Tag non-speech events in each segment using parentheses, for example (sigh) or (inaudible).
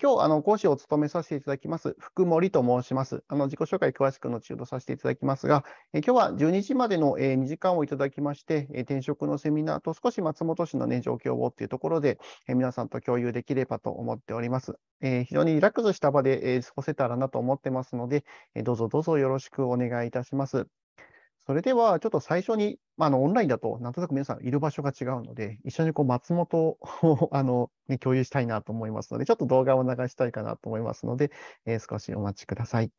今日、あの、講師を務めさせていただきます、福森と申します。あの、自己紹介詳しく後ほどさせていただきますが、え今日は12時までの、え2時間をいただきまして、え転職のセミナーと少し松本市のね、状況をというところで、え皆さんと共有できればと思っております。え非常にリラックスした場で、え過ごせたらなと思ってますので、えどうぞどうぞよろしくお願いいたします。それでは、ちょっと最初に、まあ、あのオンラインだと、なんとなく皆さんいる場所が違うので、一緒にこう松本を (laughs) あの、ね、共有したいなと思いますので、ちょっと動画を流したいかなと思いますので、えー、少しお待ちください。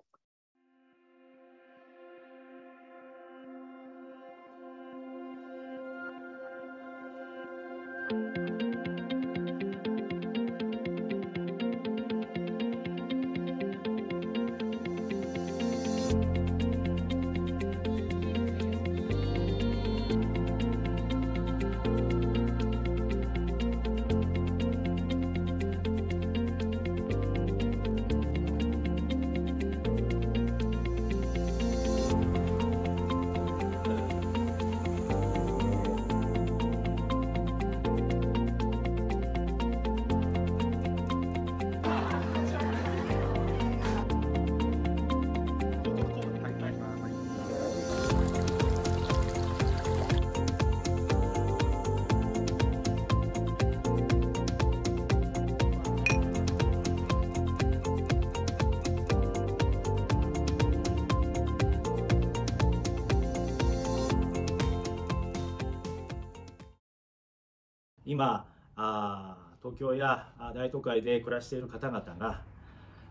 界で暮らしている方々が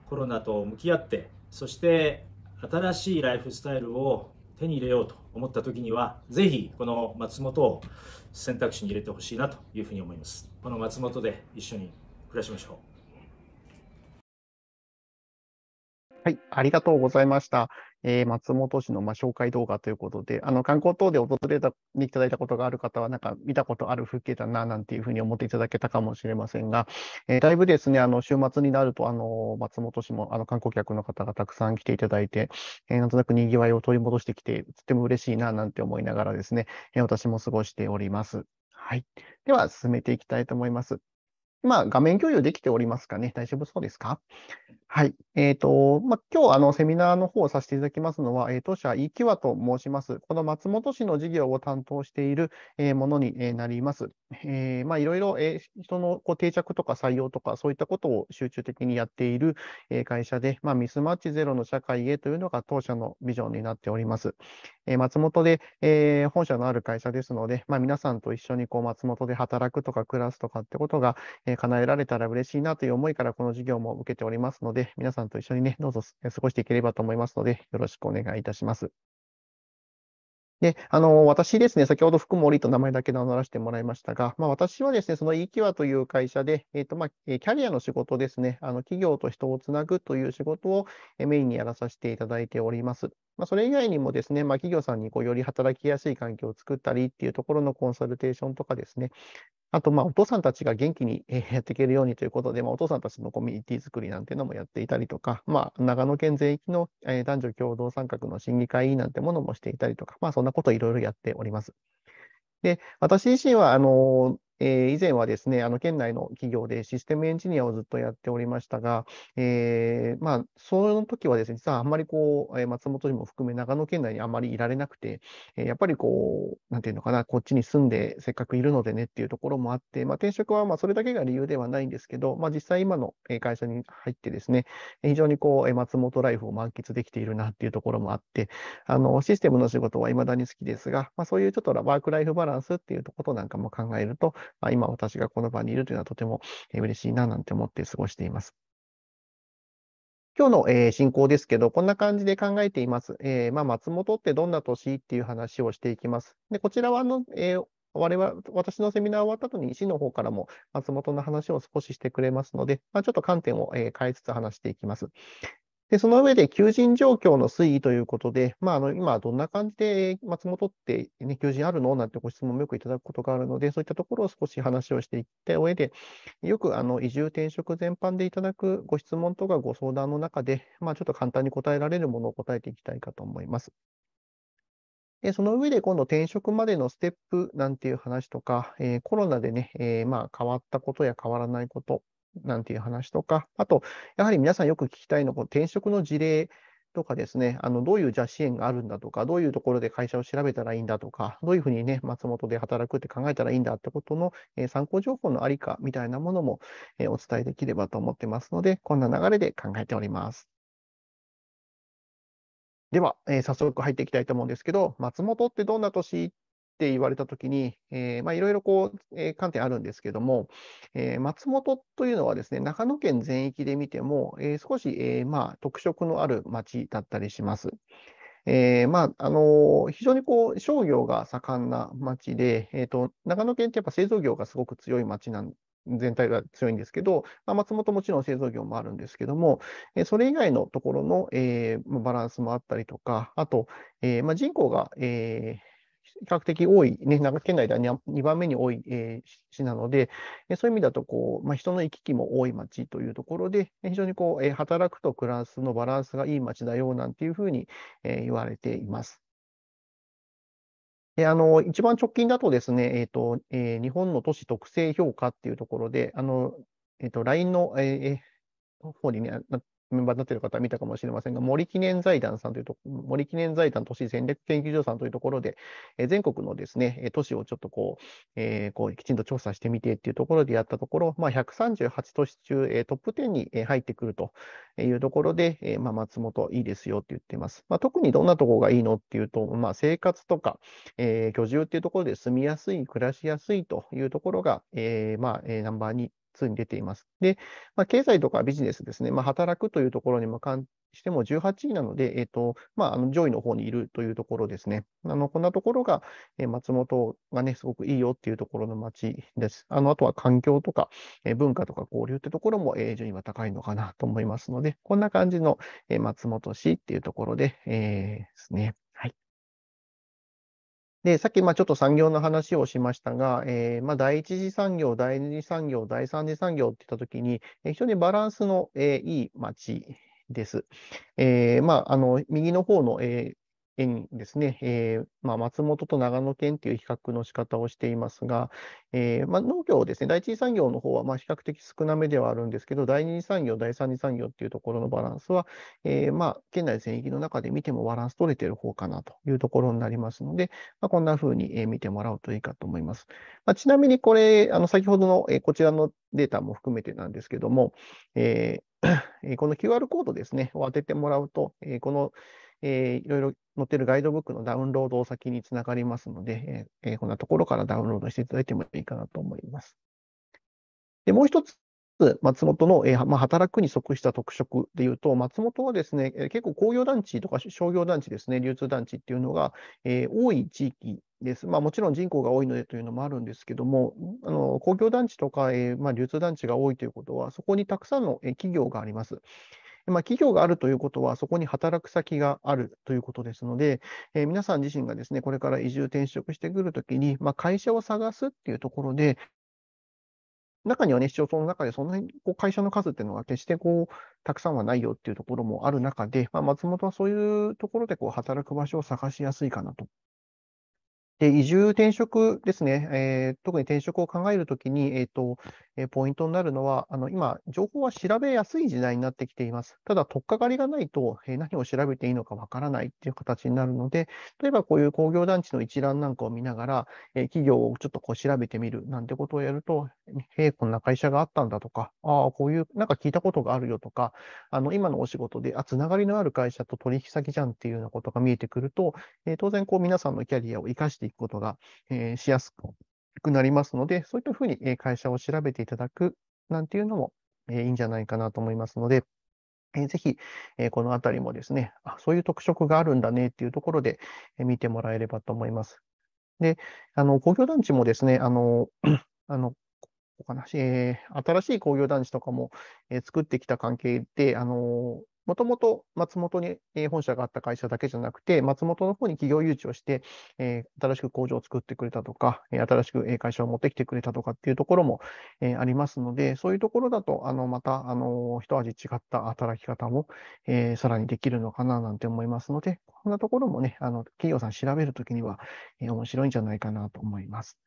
コロナと向き合ってそして新しいライフスタイルを手に入れようと思った時にはぜひこの松本を選択肢に入れてほしいなというふうに思いますこの松本で一緒に暮らしましょうはい、ありがとうございました。えー、松本市のまあ紹介動画ということで、あの観光等で訪れたにいただいたことがある方は、なんか見たことある風景だななんていうふうに思っていただけたかもしれませんが、えー、だいぶですね、あの週末になると、あの松本市もあの観光客の方がたくさん来ていただいて、えー、なんとなくにぎわいを取り戻してきて、とても嬉しいななんて思いながらですね、え私も過ごしております。はい、では、進めていきたいと思います。今、画面共有できておりますかね、大丈夫そうですかはい。えっ、ー、と、ま今日、あの、セミナーの方をさせていただきますのは、えー、当社、イキワと申します。この松本市の事業を担当している、えー、ものになります。えー、まいろいろ、えー、人のこう定着とか採用とか、そういったことを集中的にやっている、えー、会社で、まあ、ミスマッチゼロの社会へというのが当社のビジョンになっております。えー、松本で、えー、本社のある会社ですので、まあ、皆さんと一緒にこう松本で働くとか暮らすとかってことが、えー、叶えられたら嬉しいなという思いから、この事業も受けておりますので、皆さんと一緒にね、どうぞ過ごしていければと思いますので、よろしくお願いいたします。で、あの、私ですね、先ほど福森と名前だけ名乗らせてもらいましたが、まあ、私はですね、その e k i という会社で、えっ、ー、と、まあ、キャリアの仕事ですね、あの、企業と人をつなぐという仕事をメインにやらさせていただいております。まあ、それ以外にもですね、まあ、企業さんにこうより働きやすい環境を作ったりっていうところのコンサルテーションとかですね、あと、まお父さんたちが元気にやっていけるようにということで、まあ、お父さんたちのコミュニティ作りなんていうのもやっていたりとか、まあ、長野県全域の男女共同参画の審議会なんてものもしていたりとか、まあ、そんなこといろいろやっております。で、私自身は、あの、えー、以前はですね、あの県内の企業でシステムエンジニアをずっとやっておりましたが、えー、まあ、その時はですね、実はあんまりこう、松本市も含め長野県内にあんまりいられなくて、えやっぱりこう、なんていうのかな、こっちに住んでせっかくいるのでねっていうところもあって、まあ、転職はまそれだけが理由ではないんですけど、まあ、実際今の会社に入ってですね、非常にこう、松本ライフを満喫できているなっていうところもあって、あの、システムの仕事はいまだに好きですが、まあ、そういうちょっとワークライフバランスっていうことなんかも考えると、まあ、今私がこの場にいるというのはとても嬉しいななんて思って過ごしています。今日の、え進行ですけど、こんな感じで考えています。えー、まあ、松本ってどんな年っていう話をしていきます。でこちらはあの、えー我々、私のセミナー終わった後に市の方からも松本の話を少ししてくれますので、まあ、ちょっと観点を変えつつ話していきます。で、その上で求人状況の推移ということで、まあ、あの今どんな感じで松本って、ね、求人あるのなんてご質問もよくいただくことがあるので、そういったところを少し話をしていった上で、よくあの移住転職全般でいただくご質問とかご相談の中で、まあ、ちょっと簡単に答えられるものを答えていきたいかと思います。でその上で今度転職までのステップなんていう話とか、えー、コロナでね、えー、まあ変わったことや変わらないこと、なんていう話とか、あと、やはり皆さんよく聞きたいのは、転職の事例とかですね、あのどういうじゃ支援があるんだとか、どういうところで会社を調べたらいいんだとか、どういうふうにね、松本で働くって考えたらいいんだってことの、えー、参考情報のありかみたいなものも、えー、お伝えできればと思ってますので、こんな流れで考えております。では、えー、早速入っていきたいと思うんですけど、松本ってどんな年って言われたときに、いろいろこう、えー、観点あるんですけども、えー、松本というのはですね、長野県全域で見ても、えー、少し、えー、まあ、特色のある町だったりします。えーまああのー、非常にこう商業が盛んな町で、えーと、長野県ってやっぱ製造業がすごく強い町なん全体が強いんですけど、まあ、松本もちろん製造業もあるんですけども、えそれ以外のところの、えー、バランスもあったりとか、あと、えーまあ、人口が、えー比較的多い、ね、長県内では 2, 番目に多い、えー、市なので、えそういう意味だとこう、まあ、人の行き来も多い町というところで、非常にこう、え働くと暮らすのバランスがいい町だよなんていうふうに、え言われています。であの一番直近だとですね、えーとえー、日本の都市特性評価っていうところで、あのえーと、LINE の、えー、方に、ね、メンバーになっている方は見たかもしれませんが、森記念財団さんというと、森記念財団都市戦略研究所さんというところで、え全国のですね、都市をちょっとこう、えー、こうきちんと調査してみてっていうところでやったところ、まあ、138都市中、えトップ10に入ってくるというところで、えまあ、松本いいですよって言ってます。まあ、特にどんなところがいいのっていうと、まあ、生活とか、えー、居住っていうところで住みやすい、暮らしやすいというところが、えー、まあ、ナンバー2通に出ています。で、まあ、経済とかビジネスですね、まあ、働くというところにも関しても18位なので、えーとまあ、あの上位の方にいるというところですね。あのこんなところが、えー、松本がね、すごくいいよっていうところの街です。あのあとは環境とか、えー、文化とか交流ってところも、えー、順位は高いのかなと思いますので、こんな感じの、えー、松本市っていうところで、えー、ですね。で、さっきまあちょっと産業の話をしましたが、えー、まあ第一次産業、第二次産業、第三次産業っていったときに、非常にバランスの、えー、いい町です。えーまあ、あの右の方の、えー円ですね、えー、まあ、松本と長野県という比較の仕方をしていますが、えー、まあ、農業ですね、第一次産業の方はま比較的少なめではあるんですけど、第二次産業、第三次産業というところのバランスは、えー、ま県内全域の中で見てもバランス取れている方かなというところになりますので、まあ、こんなふうに見てもらうといいかと思います。まちなみにこれ、あの先ほどのこちらのデータも含めてなんですけども、え (clears throat) この QR コードですね、を当ててもらうと、このえー、いろいろ載ってるガイドブックのダウンロードを先につながりますので、えー、こんなところからダウンロードしていただいてもいいかなと思います。で、もう一つ、松本の、えーまあ、働くに即した特色でいうと、松本はですね、結構工業団地とか商業団地ですね、流通団地っていうのが、えー、多い地域です。まあ、もちろん人口が多いのでというのもあるんですけども、あの工業団地とか、えーまあ、流通団地が多いということは、そこにたくさんの、え企業があります。まあ、企業があるということは、そこに働く先があるということですので、えー、皆さん自身がですね、これから移住転職してくるときに、まあ、会社を探すっていうところで、中にはね、市町村の中でそんなにこう会社の数っていうのは決してこう、たくさんはないよっていうところもある中で、まあ、松本はそういうところでこう働く場所を探しやすいかなとで移住転職ですね、えー、特に転職を考えるときに、えーとえポイントになるのは、あの今、情報は調べやすい時代になってきています。ただ、取っかかりがないと、え何を調べていいのかわからないっていう形になるので、例えばこういう工業団地の一覧なんかを見ながら、え企業をちょっとこう調べてみるなんてことをやると、へえ、こんな会社があったんだとか、ああ、こういう、なんか聞いたことがあるよとか、あの今のお仕事で、あ、つながりのある会社と取引先じゃんっていうようなことが見えてくると、え当然、こう皆さんのキャリアを生かしていくことが、えしやすくくなりますので、そういったふうに会社を調べていただくなんていうのもいいんじゃないかなと思いますので、ぜひ、このあたりもですねあ、そういう特色があるんだねっていうところで見てもらえればと思います。で、あの、工業団地もですね、あの、(clears throat) あの、ここかな、えー、新しい工業団地とかも、え作ってきた関係で、あのもともと松本に本社があった会社だけじゃなくて、松本の方に企業誘致をして、えー、新しく工場を作ってくれたとか、新しく会社を持ってきてくれたとかっていうところも、えー、ありますので、そういうところだと、あのまたあの一味違った働き方も、えー、さらにできるのかななんて思いますので、こんなところもね、あの企業さん調べるときには、え面白いんじゃないかなと思います。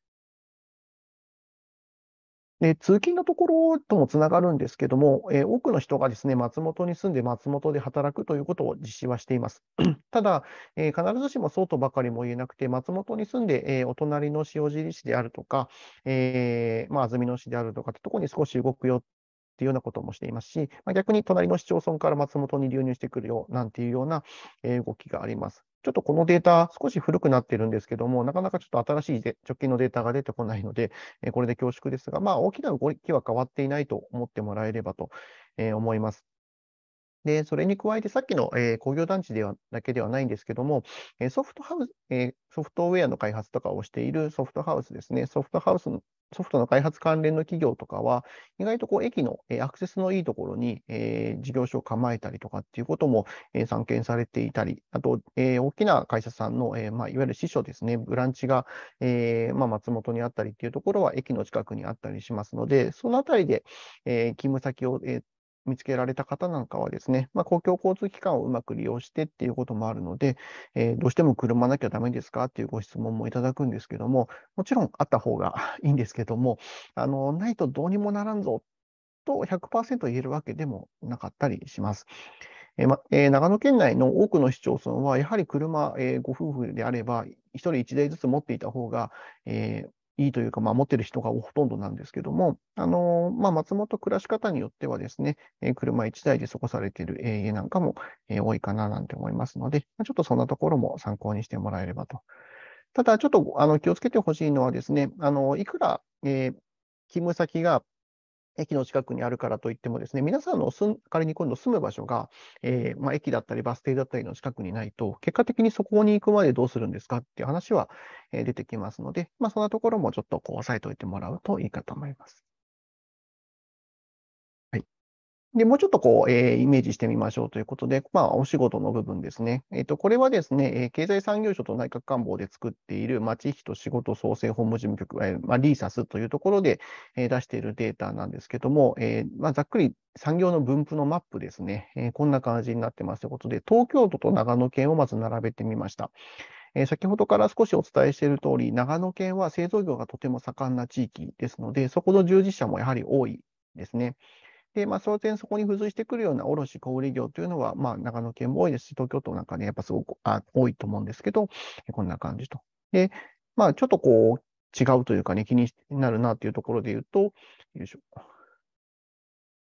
で通勤のところともつながるんですけども、えー、多くの人がですね松本に住んで松本で働くということを実施はしています。(clears throat) ただ、えー、必ずしもそうとばかりも言えなくて、松本に住んで、えー、お隣の塩尻市であるとか、えまあ、安曇野市であるとかってとこに少し動くよっていうようなこともしていますし、まあ、逆に隣の市町村から松本に流入してくるよなんていうような動きがあります。ちょっとこのデータ、少し古くなってるんですけども、なかなかちょっと新しい直近のデータが出てこないので、えこれで恐縮ですが、まあ、大きな動きは変わっていないと思ってもらえればと、え思います。で、それに加えて、さっきの、え工業団地ではだけではないんですけども、えソフトハウス、えソフトウェアの開発とかをしているソフトハウスですね、ソフトハウスソフトの開発関連の企業とかは、意外とこう駅のアクセスのいいところに、えー、事業所を構えたりとかっていうことも、えー、散見されていたり、あと、えー、大きな会社さんの、えーまあ、いわゆる支所ですね、ブランチが、えーまあ、松本にあったりっていうところは駅の近くにあったりしますので、そのあたりで、えー、勤務先を、えー見つけられた方なんかはですね、まあ、公共交通機関をうまく利用してっていうこともあるので、えー、どうしても車なきゃダメですかっていうご質問もいただくんですけども、もちろんあった方が (laughs) いいんですけども、あのないとどうにもならんぞと100%言えるわけでもなかったりします。えー、まえー、長野県内の多くの市町村は、やはり車、えー、ご夫婦であれば、1人1台ずつ持っていた方が、えー、いいというか、まあ、持ってる人がほとんどなんですけども、あのまあ、松本暮らし方によってはですね、え車1台で過ごされている家なんかも、え多いかななんて思いますので、ちょっとそんなところも参考にしてもらえればと。ただ、ちょっとあの気をつけてほしいのはですね、あのいくら、えー、勤務先が駅の近くにあるからといってもですね、皆さんの住仮に今度住む場所が、えー、まあ、駅だったりバス停だったりの近くにないと、結果的にそこに行くまでどうするんですかっていう話は、え出てきますので、まあ、そんなところもちょっとこう押さえておいてもらうといいかと思います。で、もうちょっとこう、えー、イメージしてみましょうということで、まあ、お仕事の部分ですね。えっ、ー、と、これはですね、え経済産業省と内閣官房で作っている、町人と仕事創生法務事務局、えー、まあ、リーサスというところで、え出しているデータなんですけども、えまあ、ざっくり産業の分布のマップですね、えこんな感じになってますということで、東京都と長野県をまず並べてみました。え先ほどから少しお伝えしている通り、長野県は製造業がとても盛んな地域ですので、そこの従事者もやはり多いですね。で、まあ、その点、そこに付随してくるような卸小売業というのは、まあ、長野県も多いですし、東京都なんかね、やっぱすごくあ多いと思うんですけど、こんな感じと。で、まあ、ちょっとこう、違うというかね、気になるなというところで言うと、よいしょ。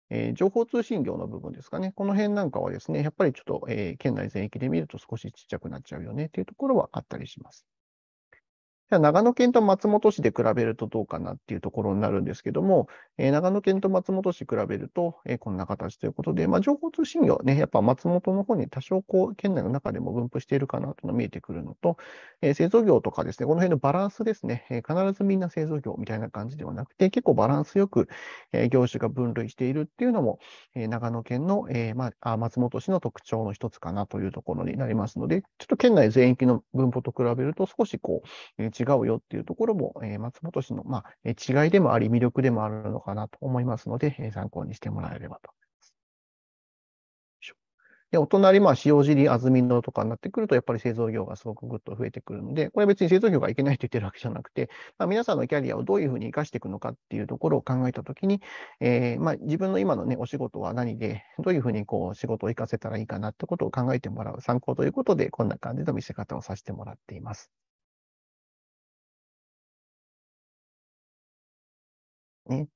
えー、情報通信業の部分ですかね。この辺なんかはですね、やっぱりちょっと、えー、県内全域で見ると少しちっちゃくなっちゃうよねっていうところはあったりします。長野県と松本市で比べるとどうかなっていうところになるんですけども、えー、長野県と松本市比べると、えー、こんな形ということで、まあ、情報通信業ね、やっぱ松本の方に多少こう、県内の中でも分布しているかなというのが見えてくるのと、えー、製造業とかですね、この辺のバランスですね、え必ずみんな製造業みたいな感じではなくて、結構バランスよく、え業種が分類しているっていうのも、え長野県の、えまあ、松本市の特徴の一つかなというところになりますので、ちょっと県内全域の分布と比べると少しこう、え違うよっていうところも、え松本市の、まあ、違いでもあり、魅力でもあるのかなと思いますので、え参考にしてもらえればとで、お隣、まあ、塩尻、安曇野とかになってくると、やっぱり製造業がすごくぐっと増えてくるので、これは別に製造業がいけないと言ってるわけじゃなくて、まあ、皆さんのキャリアをどういうふうに活かしていくのかっていうところを考えたときに、えー、まあ、自分の今のね、お仕事は何で、どういうふうにこう、仕事を生かせたらいいかなってことを考えてもらう参考ということで、こんな感じの見せ方をさせてもらっています。ね。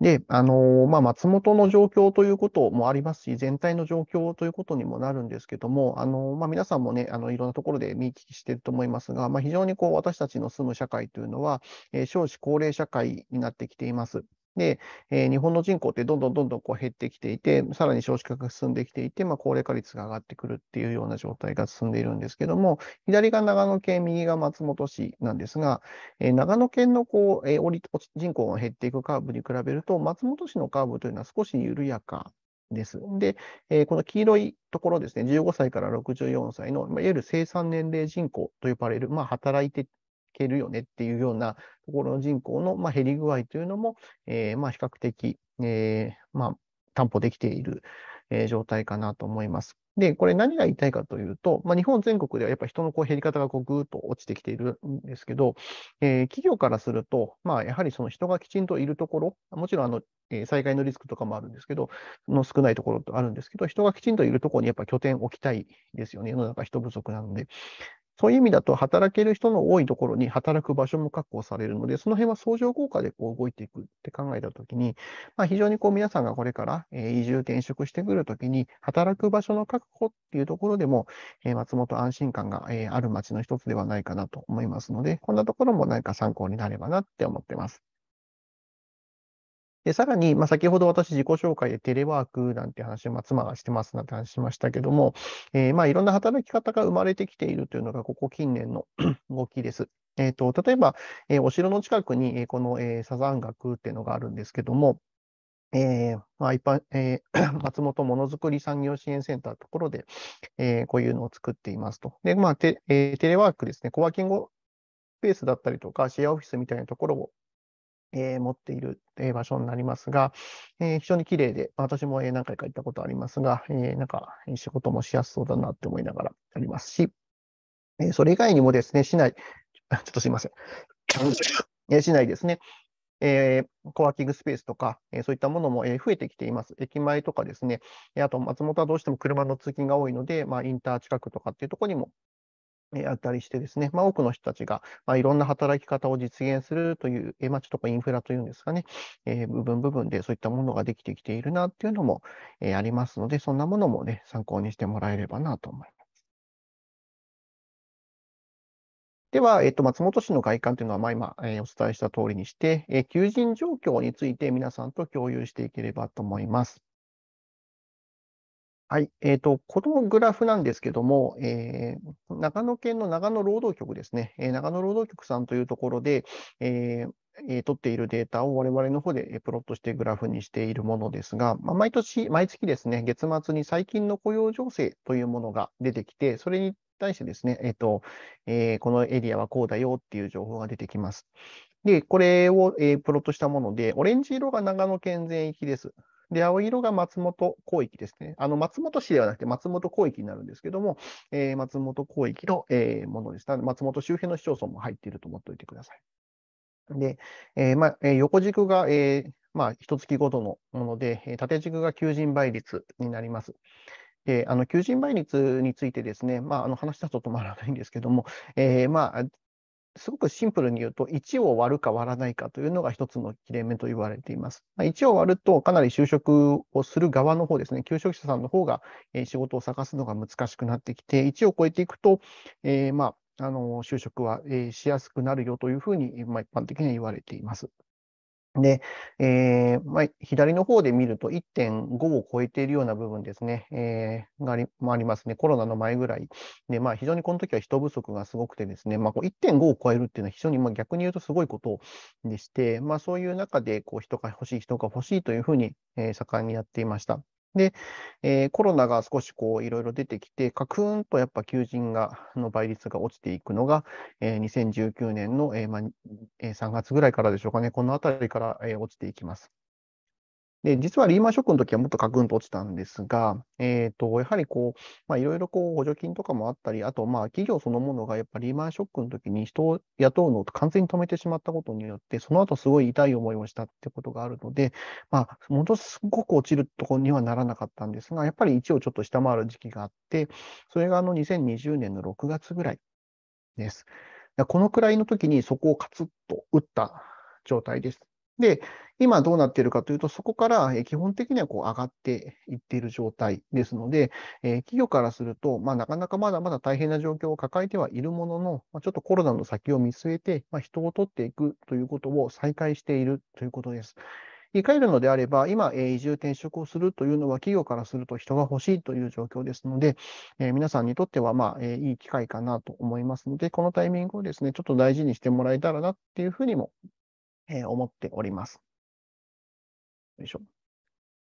で、あの、まあ、松本の状況ということもありますし、全体の状況ということにもなるんですけども、あの、まあ、皆さんもね、あの、いろんなところで見聞きしていると思いますが、まあ、非常にこう、私たちの住む社会というのは、えー、少子高齢社会になってきています。で、えー、日本の人口ってどんどんどんどんこう減ってきていて、さらに少子化が進んできていて、まあ、高齢化率が上がってくるっていうような状態が進んでいるんですけども、左が長野県、右が松本市なんですが、えー、長野県のこう、えー、人口が減っていくカーブに比べると、松本市のカーブというのは少し緩やかです。で、えー、この黄色いところですね、15歳から64歳の、いわゆる生産年齢人口と呼ばれる、まあ、働いてけるよねっていうようなところの人口の、まあ、減り具合というのも、えー、まあ比較的、えー、まあ担保できている、えー、状態かなと思います。で、これ何が言いたいかというと、まあ、日本全国ではやっぱり人のこう減り方がこうぐーっと落ちてきているんですけど、えー、企業からすると、まあ、やはりその人がきちんといるところ、もちろんあの、えー、災害のリスクとかもあるんですけど、の少ないところとあるんですけど、人がきちんといるところにやっぱ拠点を置きたいですよね、世の中人不足なので。そういう意味だと、働ける人の多いところに働く場所も確保されるので、その辺は相乗効果でこう動いていくって考えたときに、まあ、非常にこう皆さんがこれから、え移住転職してくるときに、働く場所の確保っていうところでも、え松本安心感が、えある街の一つではないかなと思いますので、こんなところも何か参考になればなって思ってます。で、さらに、まあ、先ほど私自己紹介でテレワークなんて話を、まあ、妻がしてますなんて話しましたけども、えー、まあ、いろんな働き方が生まれてきているというのが、ここ近年の (clears throat) 動きです。えっ、ー、と、例えば、えー、お城の近くに、えこの、えサザン学っていうのがあるんですけども、えー、まあ、一般、えー、(clears throat) 松本ものづくり産業支援センターところで、えー、こういうのを作っていますと。で、まあ、テ,、えテレワークですね、コワーキングスペースだったりとか、シェアオフィスみたいなところをえー、持っている、えー、場所になりますが、えー、非常に綺麗で、私も、えー、何回か行ったことありますが、えー、なんか仕事もしやすそうだなって思いながらありますし、えー、それ以外にもですね、市内、(laughs) ちょっとすいません、え市内ですね、えー、コワーキングスペースとか、えー、そういったものも、えー、増えてきています。駅前とかですね、えあと松本はどうしても車の通勤が多いので、まあ、インター近くとかっていうところにも、あったりしてですね、まあ、多くの人たちが、まあ、いろんな働き方を実現するという、まあ、ちょっとインフラというんですかね、えー、部分部分でそういったものができてきているなっていうのも、えー、ありますので、そんなものもね、参考にしてもらえればなと思います。では、えっと、松本市の外観というのは、まあ、今、えー、お伝えした通りにして、えー、求人状況について皆さんと共有していければと思います。はい、えーと、このグラフなんですけども、えー、長野県の長野労働局ですね、えー、長野労働局さんというところで、えーえー、取っているデータを我々の方でプロットしてグラフにしているものですが、まあ、毎年、毎月ですね、月末に最近の雇用情勢というものが出てきて、それに対してですね、えーとえー、このエリアはこうだよっていう情報が出てきます。で、これを、えー、プロットしたもので、オレンジ色が長野県全域です。で、青色が松本広域ですね。あの、松本市ではなくて松本広域になるんですけども、えー、松本広域の、えー、ものです。た。松本周辺の市町村も入っていると思っておいてください。で、えー、まえー、横軸が、えー、まあ、一月ごとのもので、えー、縦軸が求人倍率になります。で、あの、求人倍率についてですね、まあ、あの話だと止まらないんですけども、えー、まあ、すごくシンプルに言うと、1を割るか割らないかというのが一つの切れ目と言われています。1を割ると、かなり就職をする側の方ですね、求職者さんの方が仕事を探すのが難しくなってきて、1を超えていくと、えー、まあ、あの就職はしやすくなるよというふうに、一般的には言われています。で、えー、まあ、左の方で見ると1.5を超えているような部分ですね、えー、がありまあ、りますね、コロナの前ぐらい。で、まあ、非常にこの時は人不足がすごくてですね、まあ、1.5を超えるっていうのは非常に、まあ、逆に言うとすごいことでして、まあ、そういう中でこう人が欲しい、人が欲しいというふうに、盛んにやっていました。で、えー、コロナが少しこういろいろ出てきて、カクーンとやっぱ求人がの倍率が落ちていくのが、えー、2019年の、えーまえー、3月ぐらいからでしょうかね、このあたりから、えー、落ちていきます。で、実はリーマンショックの時はもっとカクンと落ちたんですが、えっ、ー、と、やはりこう、まあいろいろこう補助金とかもあったり、あとまあ企業そのものがやっぱりリーマンショックの時に人を雇うのを完全に止めてしまったことによって、その後すごい痛い思いをしたってことがあるので、まあ、ものすごく落ちるところにはならなかったんですが、やっぱり1をちょっと下回る時期があって、それがあの2020年の6月ぐらいです。このくらいの時にそこをカツッと打った状態です。で、今どうなっているかというと、そこから基本的にはこう上がっていっている状態ですので、え企業からすると、まあ、なかなかまだまだ大変な状況を抱えてはいるものの、まちょっとコロナの先を見据えて、ま人を取っていくということを再開しているということです。言い換えるのであれば、今、え移住転職をするというのは、企業からすると人が欲しいという状況ですので、え皆さんにとっては、まあ、えいい機会かなと思いますので、このタイミングをですね、ちょっと大事にしてもらえたらなっていうふうにもえ思っております。よいしょ。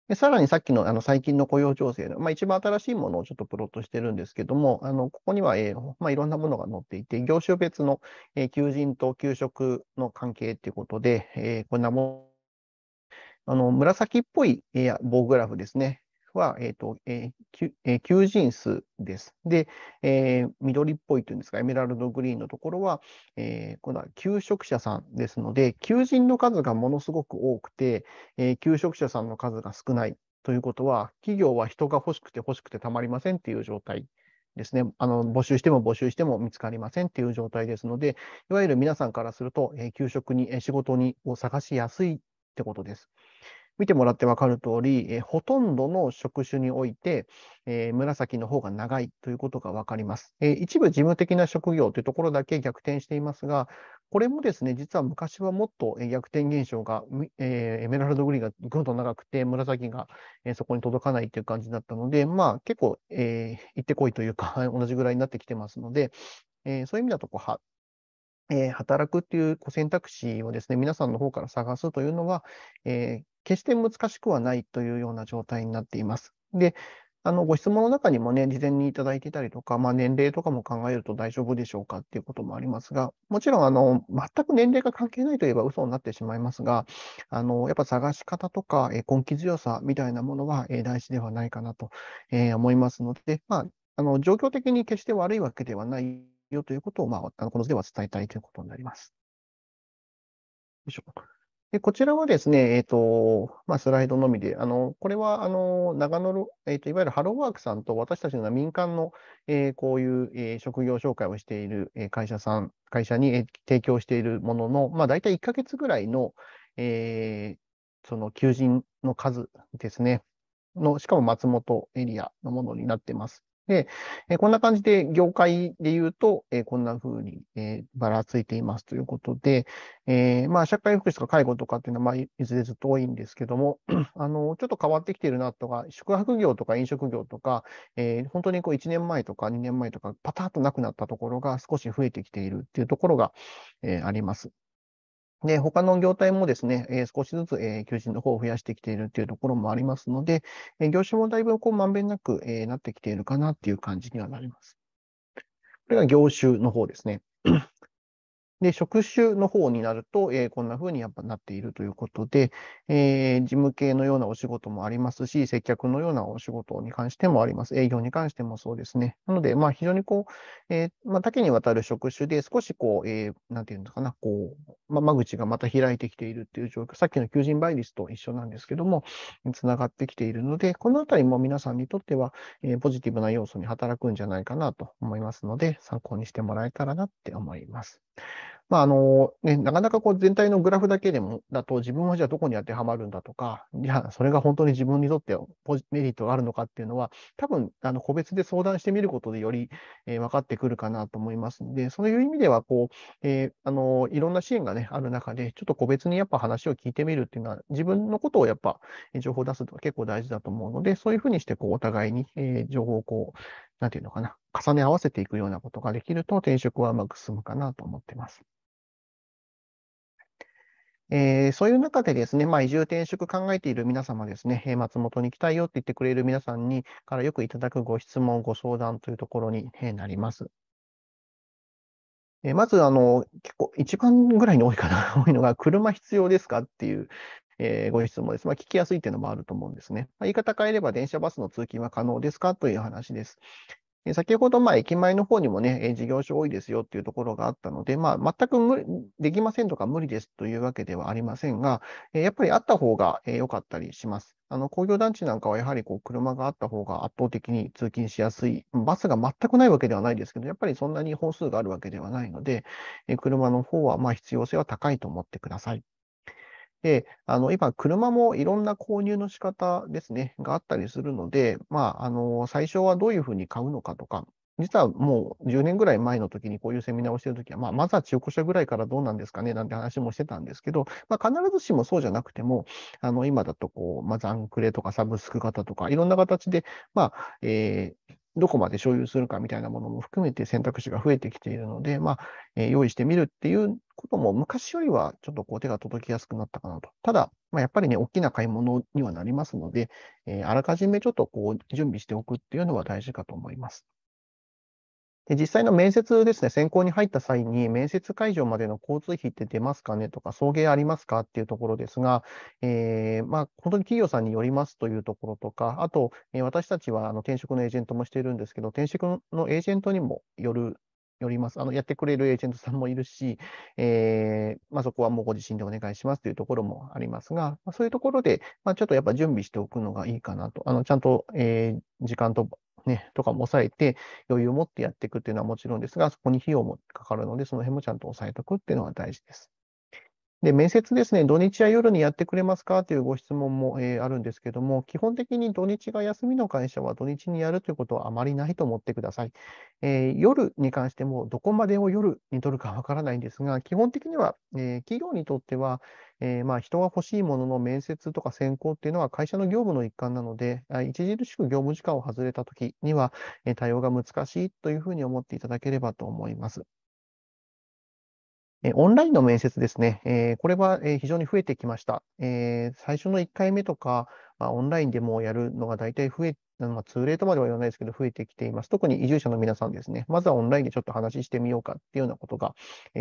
でさらにさっきのあの最近の雇用調整の、まあ、一番新しいものをちょっとプロットしてるんですけども、あのここには、えーまあ、いろんなものが載っていて、業種別の、えー、求人と給食の関係ということで、えー、こんなもあの紫っぽい、えー、棒グラフですね。は、えーとえーえー、求人数です。で、えー、緑っぽいというんですか、エメラルドグリーンのところは、えー、今度は求職者さんですので、求人の数がものすごく多くて、えー、求職者さんの数が少ないということは、企業は人が欲しくて欲しくてたまりませんっていう状態ですね、あの募集しても募集しても見つかりませんっていう状態ですので、いわゆる皆さんからすると、えー、給食に、えー、仕事にを探しやすいってことです。見てもらって分かる通り、えー、ほとんどの職種において、えー、紫の方が長いということが分かります、えー、一部事務的な職業というところだけ逆転していますが、これもですね、実は昔はもっと逆転現象が、えー、エメラルドグリーンがぐんと長くて、紫が、えー、そこに届かないという感じだったので、まあ結構、えー、行ってこいというか、(laughs) 同じぐらいになってきてますので、えー、そういう意味だとこうは、えー、働くっていう選択肢をですね、皆さんの方から探すというのは、えー、決して難しくはないというような状態になっています。で、あのご質問の中にもね、事前にいただいていたりとか、まあ、年齢とかも考えると大丈夫でしょうかっていうこともありますが、もちろんあの全く年齢が関係ないといえば嘘になってしまいますが、あのやっぱ探し方とか、え根気強さみたいなものは、え大事ではないかなと、え思いますので、まあ、あの状況的に決して悪いわけではないよということを、まあ、あのこの図では伝えたいということになります。よいしょで、こちらはですね、えー、と、まあ、スライドのみで、あの、これは、あの、長野、えー、と、いわゆるハローワークさんと私たちの民間の、えー、こういう、えー、職業紹介をしている、会社さん、会社に、えー、提供しているものの、まあ、大体1ヶ月ぐらいの、えー、その求人の数ですね。の、しかも松本エリアのものになっています。で、えこんな感じで業界で言うと、えこんな風に、えばらついていますということで、えー、まあ、社会福祉とか介護とかっていうのは、まあ、いずれずっと多いんですけども、(clears throat) あの、ちょっと変わってきているなとか、宿泊業とか飲食業とか、えー、本当にこう1年前とか2年前とか、パターッとなくなったところが少し増えてきているっていうところが、えー、あります。で、他の業態もですね、えー、少しずつ、えー、求人の方を増やしてきているというところもありますので、えー、業種もだいぶこうまんべんなく、えー、なってきているかなっていう感じにはなります。これが業種の方ですね。で、職種の方になると、えー、こんな風にやっぱなっているということで、えー、事務系のようなお仕事もありますし、接客のようなお仕事に関してもあります。営業に関してもそうですね。なので、まあ、非常にこう、えー、まあ、多岐にわたる職種で、少しこう、えー、なんていうのかな、こう、まあ、間口がまた開いてきているっていう状況、さっきの求人倍率と一緒なんですけども、つながってきているので、このあたりも皆さんにとっては、えー、ポジティブな要素に働くんじゃないかなと思いますので、参考にしてもらえたらなって思います。まああのね、なかなかこう全体のグラフだけでもだと、自分はじゃあどこに当てはまるんだとか、いや、それが本当に自分にとってメリットがあるのかっていうのは、多分あの個別で相談してみることでより、えー、分かってくるかなと思いますので、そういう意味ではこう、えー、あのいろんな支援が、ね、ある中で、ちょっと個別にやっぱ話を聞いてみるっていうのは、自分のことをやっぱ情報を出すのは結構大事だと思うので、そういうふうにしてこうお互いに、えー、情報をこう、なんていうのかな、重ね合わせていくようなことができると、転職はうまく進むかなと思っています。えー、そういう中でですね、まあ、移住転職考えている皆様ですね、え松本にきたいよって言ってくれる皆さんにからよくいただくご質問、ご相談というところに、えなります。えー、まずあの、結構一番ぐらいに多いかな、(laughs) 多いのが、車必要ですかっていうえー、ご質問です。まあ、聞きやすいというのもあると思うんですね。まあ、言い方変えれば、電車バスの通勤は可能ですかという話です。えー、先ほど、まあ、駅前の方にもね、えー、事業所多いですよっていうところがあったので、まあ、全く無理できませんとか無理ですというわけではありませんが、えー、やっぱりあった方が良、えー、かったりします。あの工業団地なんかはやはりこう車があった方が圧倒的に通勤しやすい、バスが全くないわけではないですけど、やっぱりそんなに本数があるわけではないので、え車の方はまあ必要性は高いと思ってください。で、あの今、車もいろんな購入の仕方ですね、があったりするので、まあ、あの最初はどういうふうに買うのかとか、実はもう10年ぐらい前の時にこういうセミナーをしてるときは、まあ、まずは中古車ぐらいからどうなんですかねなんて話もしてたんですけど、まあ、必ずしもそうじゃなくても、あの今だとこう、まあ、残クレとかサブスク型とか、いろんな形で、まあえー、どこまで所有するかみたいなものも含めて選択肢が増えてきているので、まあ、え用意してみるっていうことも昔よりはちょっとこう手が届きやすくなったかなと。ただ、まあ、やっぱりね、大きな買い物にはなりますので、えあらかじめちょっとこう準備しておくっていうのは大事かと思います。で実際の面接ですね、選考に入った際に、面接会場までの交通費って出ますかねとか、送迎ありますかっていうところですが、えー、まあ、本当に企業さんによりますというところとか、あと、えー、私たちはあの転職のエージェントもしているんですけど、転職のエージェントにもよるよります。あの、やってくれるエージェントさんもいるし、えー、まあ、そこはもうご自身でお願いしますというところもありますが、まあ、そういうところで、まあ、ちょっとやっぱ準備しておくのがいいかなと。あの、ちゃんと、えー、時間とね、とかも抑えて、余裕を持ってやっていくっていうのはもちろんですが、そこに費用もかかるので、その辺もちゃんと抑えておくっていうのが大事です。で、面接ですね、土日や夜にやってくれますかというご質問も、えー、あるんですけども、基本的に土日が休みの会社は土日にやるということはあまりないと思ってください。えー、夜に関しても、どこまでを夜に取るかわからないんですが、基本的には、えー、企業にとっては、えまあ、人が欲しいものの面接とか選考っていうのは会社の業務の一環なので、著しく業務時間を外れたときには、え対応が難しいというふうに思っていただければと思います。オンラインの面接ですね、これは非常に増えてきました。最初の1回目とか、まあ、オンラインでもやるのが大体増え、まあ、通例とまでは言わないですけど、増えてきています。特に移住者の皆さんですね、まずはオンラインでちょっと話してみようかっていうようなことが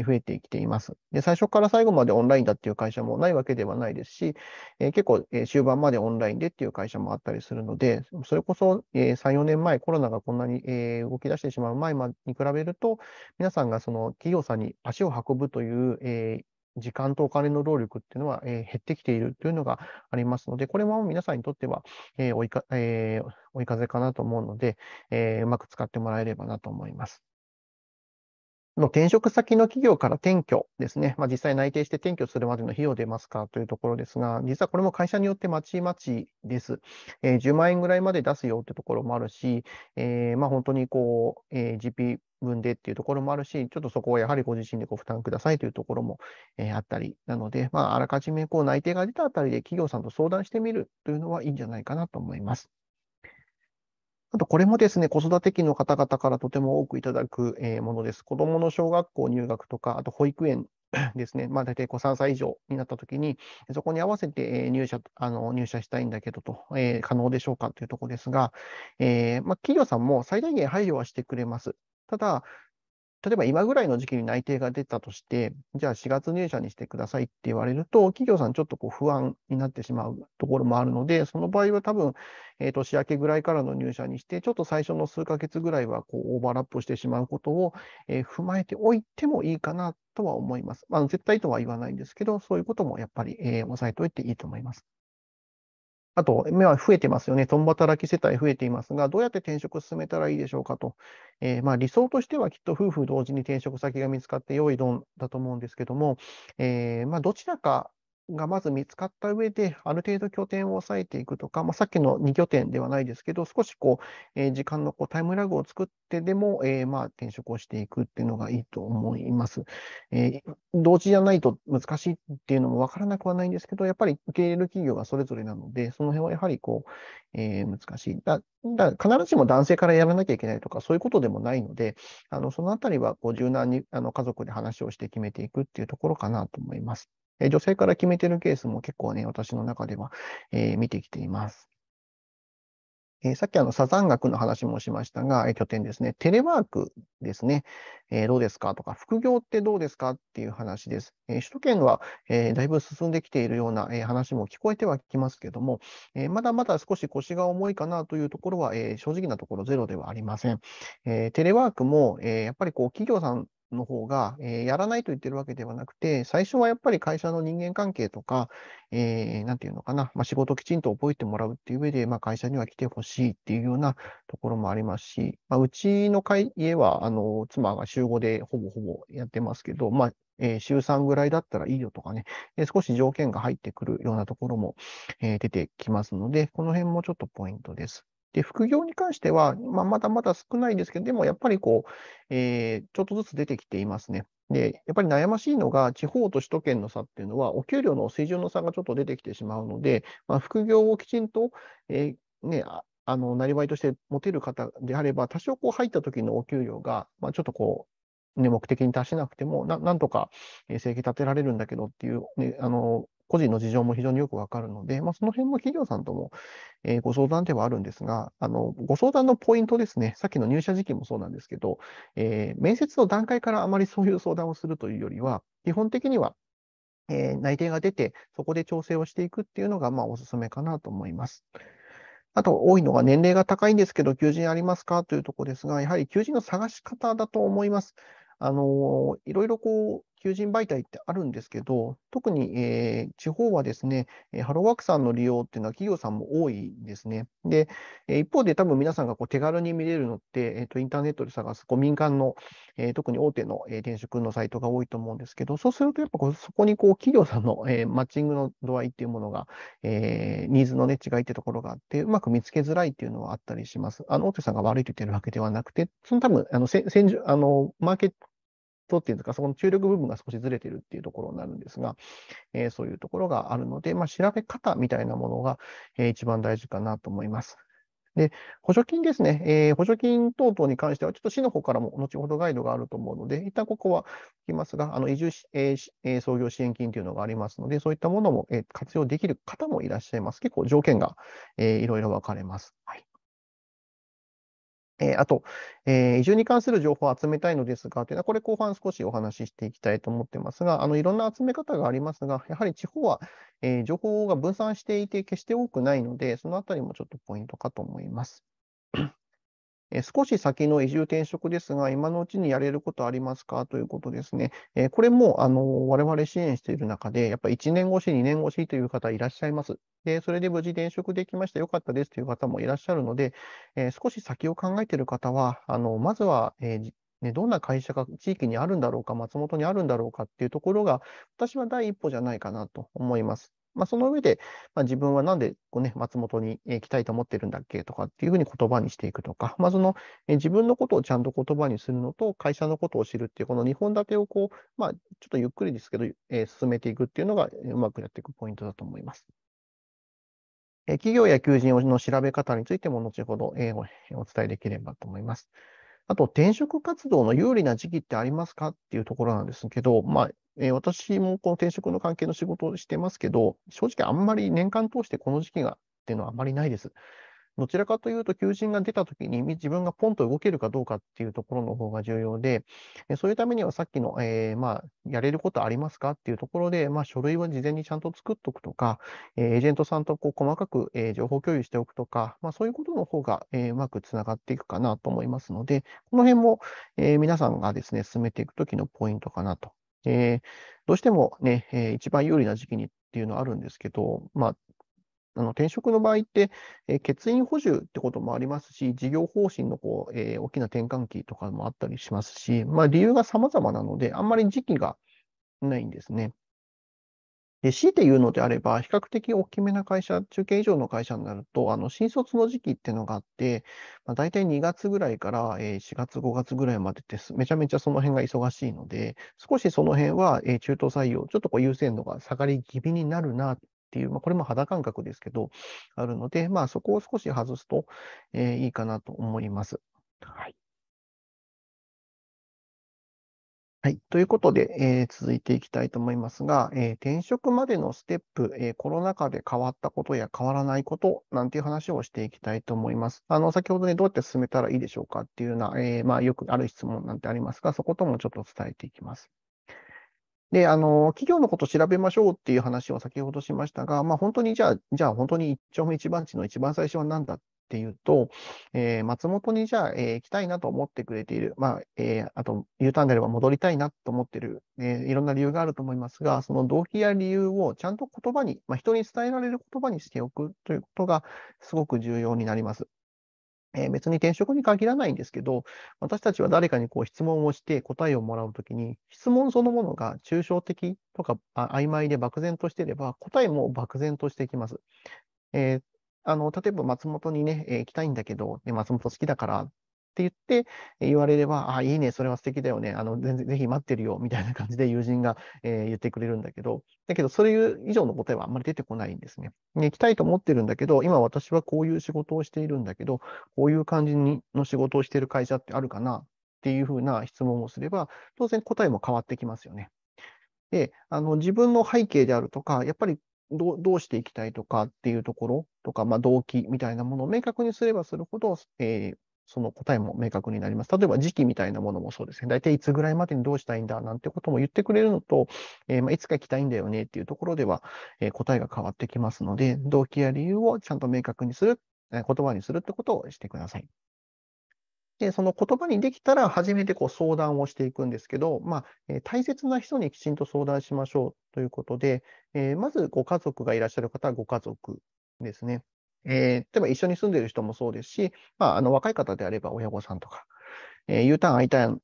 増えてきています。で、最初から最後までオンラインだっていう会社もないわけではないですし、えー、結構、終盤までオンラインでっていう会社もあったりするので、それこそ、3、4年前、コロナがこんなに、動き出してしまう前に比べると、皆さんがその企業さんに足を運ぶという、えー、時間とお金の労力っていうのは、えー、減ってきているというのがありますので、これも皆さんにとっては、えー、追いかえー、追い風かなと思うので、えうまく使ってもらえればなと思います。の転職先の企業から転居ですね、まあ、実際内定して転居するまでの費用出ますかというところですが、実はこれも会社によってまちまちです。えー、10万円ぐらいまで出すよというところもあるし、えー、まあ、本当にこう、えー、GP 分でっていうところもあるし、ちょっとそこはやはりご自身でご負担くださいというところも、えあったりなので、まあ、あらかじめこう内定が出たあたりで企業さんと相談してみるというのはいいんじゃないかなと思います。あと、これもですね、子育て期の方々からとても多くいただくものです。子どもの小学校入学とか、あと保育園 (coughs) ですね、まあ、大体5 3歳以上になったときに、そこに合わせて入社あの入社したいんだけどと、えー、可能でしょうかというところですが、えーまあ、企業さんも最大限配慮はしてくれます。ただ、例えば今ぐらいの時期に内定が出たとして、じゃあ4月入社にしてくださいって言われると、企業さんちょっとこう不安になってしまうところもあるので、その場合は多分、えー、年明けぐらいからの入社にして、ちょっと最初の数ヶ月ぐらいはこうオーバーラップしてしまうことを、えー、踏まえておいてもいいかなとは思います。まあ、絶対とは言わないんですけど、そういうこともやっぱり、えー、押さえておいていいと思います。あと、は増えてますよね。共働き世帯増えていますが、どうやって転職進めたらいいでしょうかと。えー、まあ、理想としてはきっと夫婦同時に転職先が見つかって良いドンだと思うんですけども、えー、まあ、どちらかがまず見つかった上で、ある程度拠点を抑えていくとか、まあ、さっきの2拠点ではないですけど、少しこう、えー、時間のこうタイムラグを作ってでも、えー、まあ転職をしていくっていうのがいいと思います。えー、同時じゃないと難しいっていうのも分からなくはないんですけど、やっぱり受け入れる企業がそれぞれなので、その辺はやはりこう、え難しい。だだ必ずしも男性からやらなきゃいけないとか、そういうことでもないので、あのそのあたりはこう柔軟にあの家族で話をして決めていくっていうところかなと思います。え女性から決めてるケースも結構ね、私の中では、えー、見てきています。えー、さっきあのサザン学の話もしましたが、えー、拠点ですね。テレワークですね、えー、どうですかとか、副業ってどうですかっていう話です。え首都圏は、えだいぶ進んできているような、え話も聞こえてはきますけども、えまだまだ少し腰が重いかなというところは、え正直なところゼロではありません。えテレワークも、えやっぱりこう企業さんの方が、えー、やらないと言ってるわけではなくて、最初はやっぱり会社の人間関係とか、えー、なんていうのかな、まあ、仕事をきちんと覚えてもらうっていう上で、まあ、会社には来てほしいっていうようなところもありますし、まあ、うちの会家は、あの、妻が週5でほぼほぼやってますけど、まあ、えー、週3ぐらいだったらいいよとかね、えー、少し条件が入ってくるようなところも、えー、出てきますので、この辺もちょっとポイントです。で、副業に関しては、まあ、まだまだ少ないですけど、でもやっぱりこう、えー、ちょっとずつ出てきていますね。で、やっぱり悩ましいのが、地方と首都圏の差っていうのは、お給料の水準の差がちょっと出てきてしまうので、まあ、副業をきちんと、えー、ね、あの、なりわいとして持てる方であれば、多少こう入った時のお給料が、まあ、ちょっとこう、ね、目的に達しなくてもな、なんとか正計立てられるんだけどっていう、ね、あの個人の事情も非常によくわかるので、まあ、その辺も企業さんとも、えー、ご相談ではあるんですがあの、ご相談のポイントですね、さっきの入社時期もそうなんですけど、えー、面接の段階からあまりそういう相談をするというよりは、基本的には、えー、内定が出て、そこで調整をしていくっていうのが、まあ、おすすめかなと思います。あと多いのが年齢が高いんですけど、求人ありますかというところですが、やはり求人の探し方だと思います。あのいろいろこう、求人媒体ってあるんですけど、特に、えー、地方はですね、えハローワークさんの利用っていうのは企業さんも多いですね。で、えー、一方で多分皆さんがこう手軽に見れるのって、えーと、とインターネットで探すこう民間の、えー、特に大手の、えー、転職のサイトが多いと思うんですけど、そうするとやっぱこうそこにこう企業さんの、えー、マッチングの度合いっていうものが、えー、ニーズの、ね、違いってところがあって、うまく見つけづらいっていうのはあったりします。あの大手さんが悪いと言ってるわけではなくて、その多分あのせ先あのマーケットとっていうんですか、そこの注力部分が少しずれてるっていうところになるんですが、えー、そういうところがあるので、まあ、調べ方みたいなものが、えー、一番大事かなと思います。で、補助金ですね、えー、補助金等々に関しては、ちょっと市の方からも後ほどガイドがあると思うので、一旦ここは聞きますが、あの移住し、えー、創業支援金というのがありますので、そういったものも、えー、活用できる方もいらっしゃいます。結構条件が、えー、いろいろ分かれます。はいえー、あと、えー、移住に関する情報を集めたいのですが、というのは、これ後半少しお話ししていきたいと思ってますが、あのいろんな集め方がありますが、やはり地方は、えー、情報が分散していて、決して多くないので、そのあたりもちょっとポイントかと思います。え少し先の移住転職ですが、今のうちにやれることありますかということですね。えこれも、あの、我々支援している中で、やっぱり1年越し、2年越しという方いらっしゃいます。で、それで無事転職できました、よかったですという方もいらっしゃるので、え少し先を考えている方は、あの、まずは、えーね、どんな会社が地域にあるんだろうか、松本にあるんだろうかっていうところが、私は第一歩じゃないかなと思います。まあ、その上で、まあ、自分はなんでこう、ね、松本に行きたいと思ってるんだっけとかっていうふうに言葉にしていくとか、まあ、その自分のことをちゃんと言葉にするのと、会社のことを知るっていう、この2本立てをこう、まあ、ちょっとゆっくりですけど、えー、進めていくっていうのがうまくやっていくポイントだと思います。え企業や求人の調べ方についても後ほど、えお伝えできればと思います。あと、転職活動の有利な時期ってありますかっていうところなんですけど、まあ、えー、私もこの転職の関係の仕事をしてますけど、正直あんまり年間通してこの時期がっていうのはあまりないです。どちらかというと、求人が出たときに自分がポンと動けるかどうかっていうところの方が重要で、そういうためにはさっきの、えー、まあ、やれることありますかっていうところで、まあ、書類は事前にちゃんと作っておくとか、えエージェントさんとこう細かく、え情報共有しておくとか、まあ、そういうことの方が、えうまくつながっていくかなと思いますので、この辺も、え皆さんがですね、進めていくときのポイントかなと。えー、どうしてもね、え一番有利な時期にっていうのはあるんですけど、まあ、あの転職の場合って、えー、欠員補充ってこともありますし、事業方針のこう、えー、大きな転換期とかもあったりしますし、まあ、理由が様々なので、あんまり時期がないんですね。で強いて言うのであれば、比較的大きめな会社、中堅以上の会社になると、あの新卒の時期っていうのがあって、まあ、大体2月ぐらいから4月、5月ぐらいまでです、めちゃめちゃその辺が忙しいので、少しその辺は中途採用、ちょっとこう優先度が下がり気味になるなっていう、まあ、これも肌感覚ですけど、あるので、まあ、そこを少し外すと、えー、いいかなと思います。はい。はい。ということで、えー、続いていきたいと思いますが、えー、転職までのステップ、えー、コロナ禍で変わったことや変わらないことなんていう話をしていきたいと思います。あの、先ほどね、どうやって進めたらいいでしょうかっていうような、えまあ、よくある質問なんてありますが、そこともちょっと伝えていきます。で、あの、企業のこと調べましょうっていう話を先ほどしましたが、まあ、本当にじゃあ、じゃあ本当に一丁目一番地の一番最初は何だっていうと、えー、松本にじゃあ、えー、行きたいなと思ってくれている、まあ、えー、あと U ターンであれば戻りたいなと思ってる、えいろんな理由があると思いますが、その動機や理由をちゃんと言葉に、まあ、人に伝えられる言葉にしておくということがすごく重要になります。え別に転職に限らないんですけど、私たちは誰かにこう質問をして答えをもらうときに、質問そのものが抽象的とか曖昧で漠然としていれば、答えも漠然としてきます。えー、あの例えば松本にね、えー、行きたいんだけど、松本好きだからって言って言われれば、あ、いいね、それは素敵だよね、あのぜぜひ待ってるよみたいな感じで友人が、えー、言ってくれるんだけど、だけど、それ以上の答えはあんまり出てこないんですね。行きたいと思ってるんだけど、今私はこういう仕事をしているんだけど、こういう感じにの仕事をしている会社ってあるかなっていうふうな質問をすれば、当然答えも変わってきますよね。で、あの自分の背景であるとか、やっぱりどうどうしていきたいとかっていうところとか、まあ、動機みたいなものを明確にすればするほど、えー、その答えも明確になります。例えば時期みたいなものもそうですね。大体いつぐらいまでにどうしたいんだなんてことも言ってくれるのと、えー、まあ、いつか行きたいんだよねっていうところでは、えー、答えが変わってきますので、動機や理由をちゃんと明確にする、えー、言葉にするってことをしてください。で、その言葉にできたら、初めてこう相談をしていくんですけど、まあ、えー、大切な人にきちんと相談しましょうということで、えまずご家族がいらっしゃる方はご家族ですね。えー、例えば一緒に住んでる人もそうですし、まあ、あの若い方であれば親御さんとか、えー、U ターン、I ターン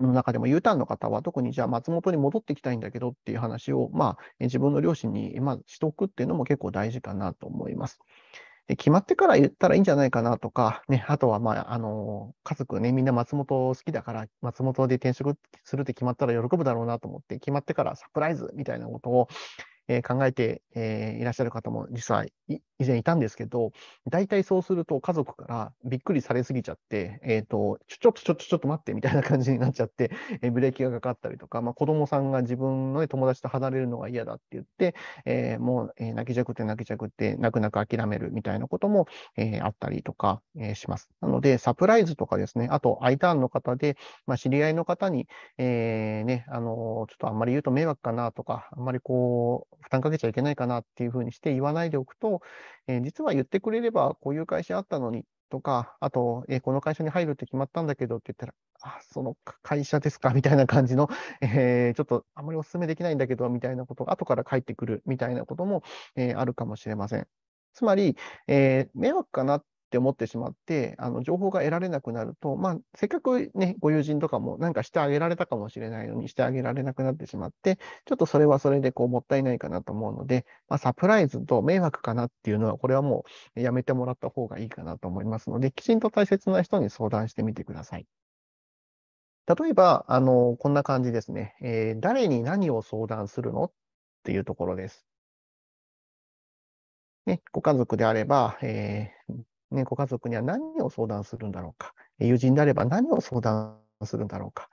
の中でも U ターンの方は特にじゃあ松本に戻ってきたいんだけどっていう話を、まあ、自分の両親に、まあ、しておくっていうのも結構大事かなと思います。で決まってから言ったらいいんじゃないかなとか、ね、あとは、まあ、あの家族ね、みんな松本好きだから、松本で転職するって決まったら喜ぶだろうなと思って、決まってからサプライズみたいなことを、えー、考えて、えー、いらっしゃる方も実際い以前いたんですけど、大体そうすると家族からびっくりされすぎちゃって、えっ、ー、と、ちょ、ちょっとちょっとちょっと待ってみたいな感じになっちゃって、えー、ブレーキがかかったりとか、まあ、子供さんが自分の、友達と離れるのが嫌だって言って、えー、もう、え泣きじゃくって泣きじゃくって泣く泣く諦めるみたいなことも、えあったりとか、えします。なので、サプライズとかですね、あと I ターンの方で、まあ、知り合いの方に、えね、あのちょっとあんまり言うと迷惑かなとか、あんまりこう、負担かけちゃいけないかなっていうふうにして言わないでおくと、えー、実は言ってくれれば、こういう会社あったのにとか、あと、えー、この会社に入るって決まったんだけどって言ったら、あ、その会社ですか (laughs) みたいな感じの、えー、ちょっとあまりお勧めできないんだけど、みたいなことが後から返ってくるみたいなことも、えー、あるかもしれません。つまり、えー、迷惑かなっって思ってしまって、あの情報が得られなくなると、まあ、せっかくね、ご友人とかもなんかしてあげられたかもしれないのにしてあげられなくなってしまって、ちょっとそれはそれでこうもったいないかなと思うので、まあ、サプライズと迷惑かなっていうのは、これはもうやめてもらった方がいいかなと思いますので、きちんと大切な人に相談してみてください。例えば、あの、こんな感じですね。えー、誰に何を相談するのっていうところです。ね、ご家族であれば、えー、ね、ご家族には何を相談するんだろうか、友人であれば何を相談するんだろうか、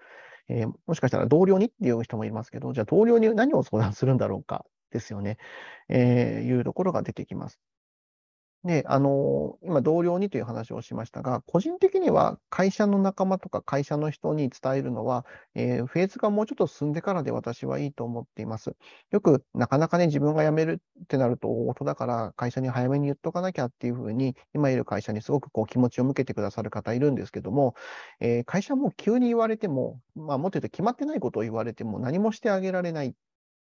えー、もしかしたら同僚にっていう人もいますけど、じゃあ同僚に何を相談するんだろうかですよね、えー、いうところが出てきます。で、あの今、同僚にという話をしましたが、個人的には会社の仲間とか会社の人に伝えるのは、えー、フェーズがもうちょっと進んでからで私はいいと思っています。よく、なかなかね、自分が辞めるってなると大事だから、会社に早めに言っとかなきゃっていうふうに、今いる会社にすごくこう気持ちを向けてくださる方いるんですけども、えー、会社も急に言われても、まあ、もっと言うと決まってないことを言われても何もしてあげられない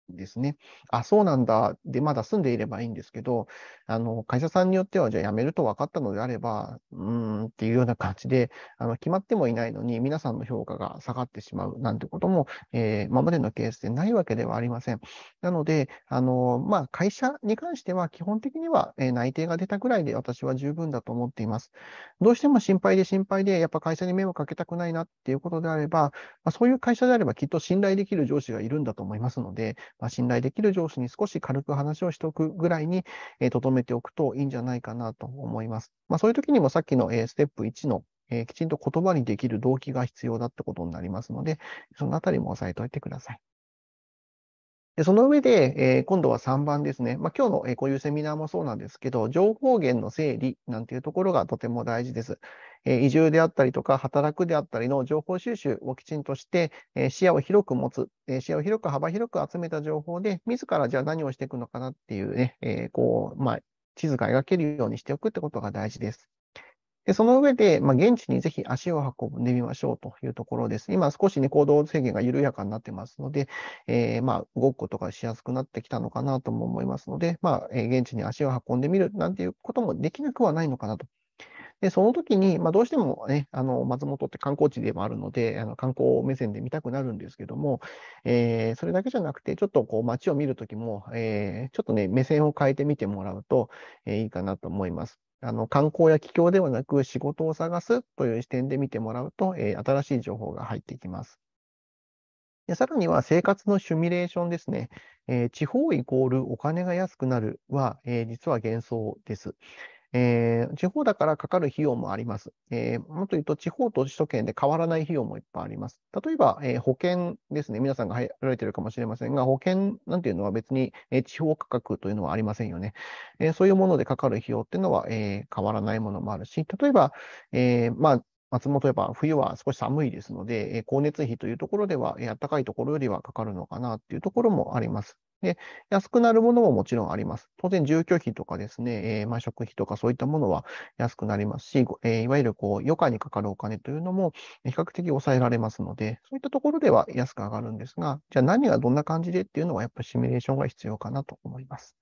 ですね。あ、そうなんだ。で、まだ住んでいればいいんですけど、あの、会社さんによっては、じゃあ辞めると分かったのであれば、うーんっていうような感じで、あの、決まってもいないのに、皆さんの評価が下がってしまうなんてことも、えー、今までのケースでないわけではありません。なので、あの、まあ、会社に関しては、基本的には、えー、内定が出たぐらいで私は十分だと思っています。どうしても心配で心配で、やっぱ会社に迷惑かけたくないなっていうことであれば、まあ、そういう会社であれば、きっと信頼できる上司がいるんだと思いますので、まあ、信頼できる上司に少し軽く話をしておくぐらいに、えー、留めておくといいんじゃないかなと思います。まあ、そういう時にもさっきの、えー、ステップ1の、えー、きちんと言葉にできる動機が必要だってことになりますので、そのあたりも押さえておいてください。でその上で、えー、今度は3番ですね。まあ、今日の、えー、こういうセミナーもそうなんですけど、情報源の整理なんていうところがとても大事です。えー、移住であったりとか、働くであったりの情報収集をきちんとして、え視野を広く持つ、え視野を広く幅広く集めた情報で、自らじゃあ何をしていくのかなっていうね、えこう、まあ、地図が描けるようにしておくってことが大事です。でその上で、まあ、現地にぜひ足を運んでみましょうというところです。今少しね、行動制限が緩やかになってますので、えー、まあ、動くことがしやすくなってきたのかなとも思いますので、まあ、え現地に足を運んでみるなんていうこともできなくはないのかなと。で、その時に、まあ、どうしてもね、あの、松本って観光地でもあるので、あの観光目線で見たくなるんですけども、えー、それだけじゃなくて、ちょっとこう街を見るときも、えー、ちょっとね、目線を変えてみてもらうと、えー、いいかなと思います。あの観光や帰郷ではなく仕事を探すという視点で見てもらうと、えー、新しい情報が入ってきます。でさらには生活のシミュレーションですね。えー、地方イコールお金が安くなるは、えー、実は幻想です。えー、地方だからかかる費用もあります。えー、もっと言うと、地方と首都圏で変わらない費用もいっぱいあります。例えば、えー、保険ですね。皆さんが入られてるかもしれませんが、保険なんていうのは別に、え地方価格というのはありませんよね。えそういうものでかかる費用っていうのは、え変わらないものもあるし、例えば、えまあ、松本、やっぱ冬は少し寒いですので、光熱費というところでは、暖かいところよりはかかるのかなっていうところもあります。で、安くなるものももちろんあります。当然、住居費とかですね、えー、まあ食費とかそういったものは安くなりますし、えー、いわゆるこう余暇にかかるお金というのも比較的抑えられますので、そういったところでは安く上がるんですが、じゃあ何がどんな感じでっていうのはやっぱりシミュレーションが必要かなと思います。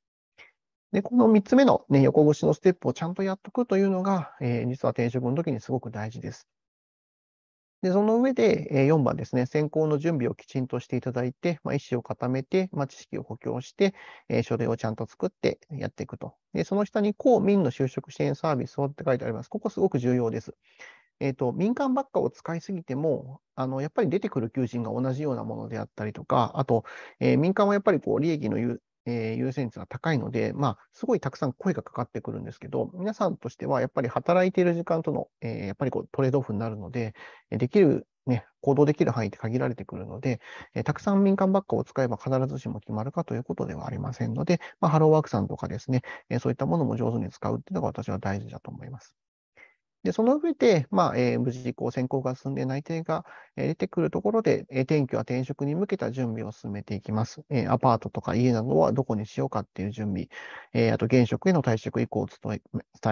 で、この3つ目の、ね、横しのステップをちゃんとやっとくというのが、えー、実は転職の時にすごく大事です。で、その上で、え4番ですね、選考の準備をきちんとしていただいて、まあ、意思を固めて、まあ、知識を補強して、えー、書類をちゃんと作ってやっていくと。で、その下に公民の就職支援サービスをって書いてあります。ここすごく重要です。えーと、民間ばっかを使いすぎてもあの、やっぱり出てくる求人が同じようなものであったりとか、あと、えー、民間はやっぱりこう利益のえー、優先率が高いので、まあ、すごいたくさん声がかかってくるんですけど、皆さんとしては、やっぱり働いている時間との、えー、やっぱりこうトレードオフになるので、できる、ね、行動できる範囲って限られてくるので、えー、たくさん民間ばっかを使えば必ずしも決まるかということではありませんので、まあ、ハローワークさんとかですね、えそういったものも上手に使うっていうのが私は大事だと思います。で、その上で、まあ、えー、無事こう選考が進んで内定が、え出てくるところで、えー、転居は転職に向けた準備を進めていきます。えー、アパートとか家などはどこにしようかっていう準備、えー、あと現職への退職以降を伝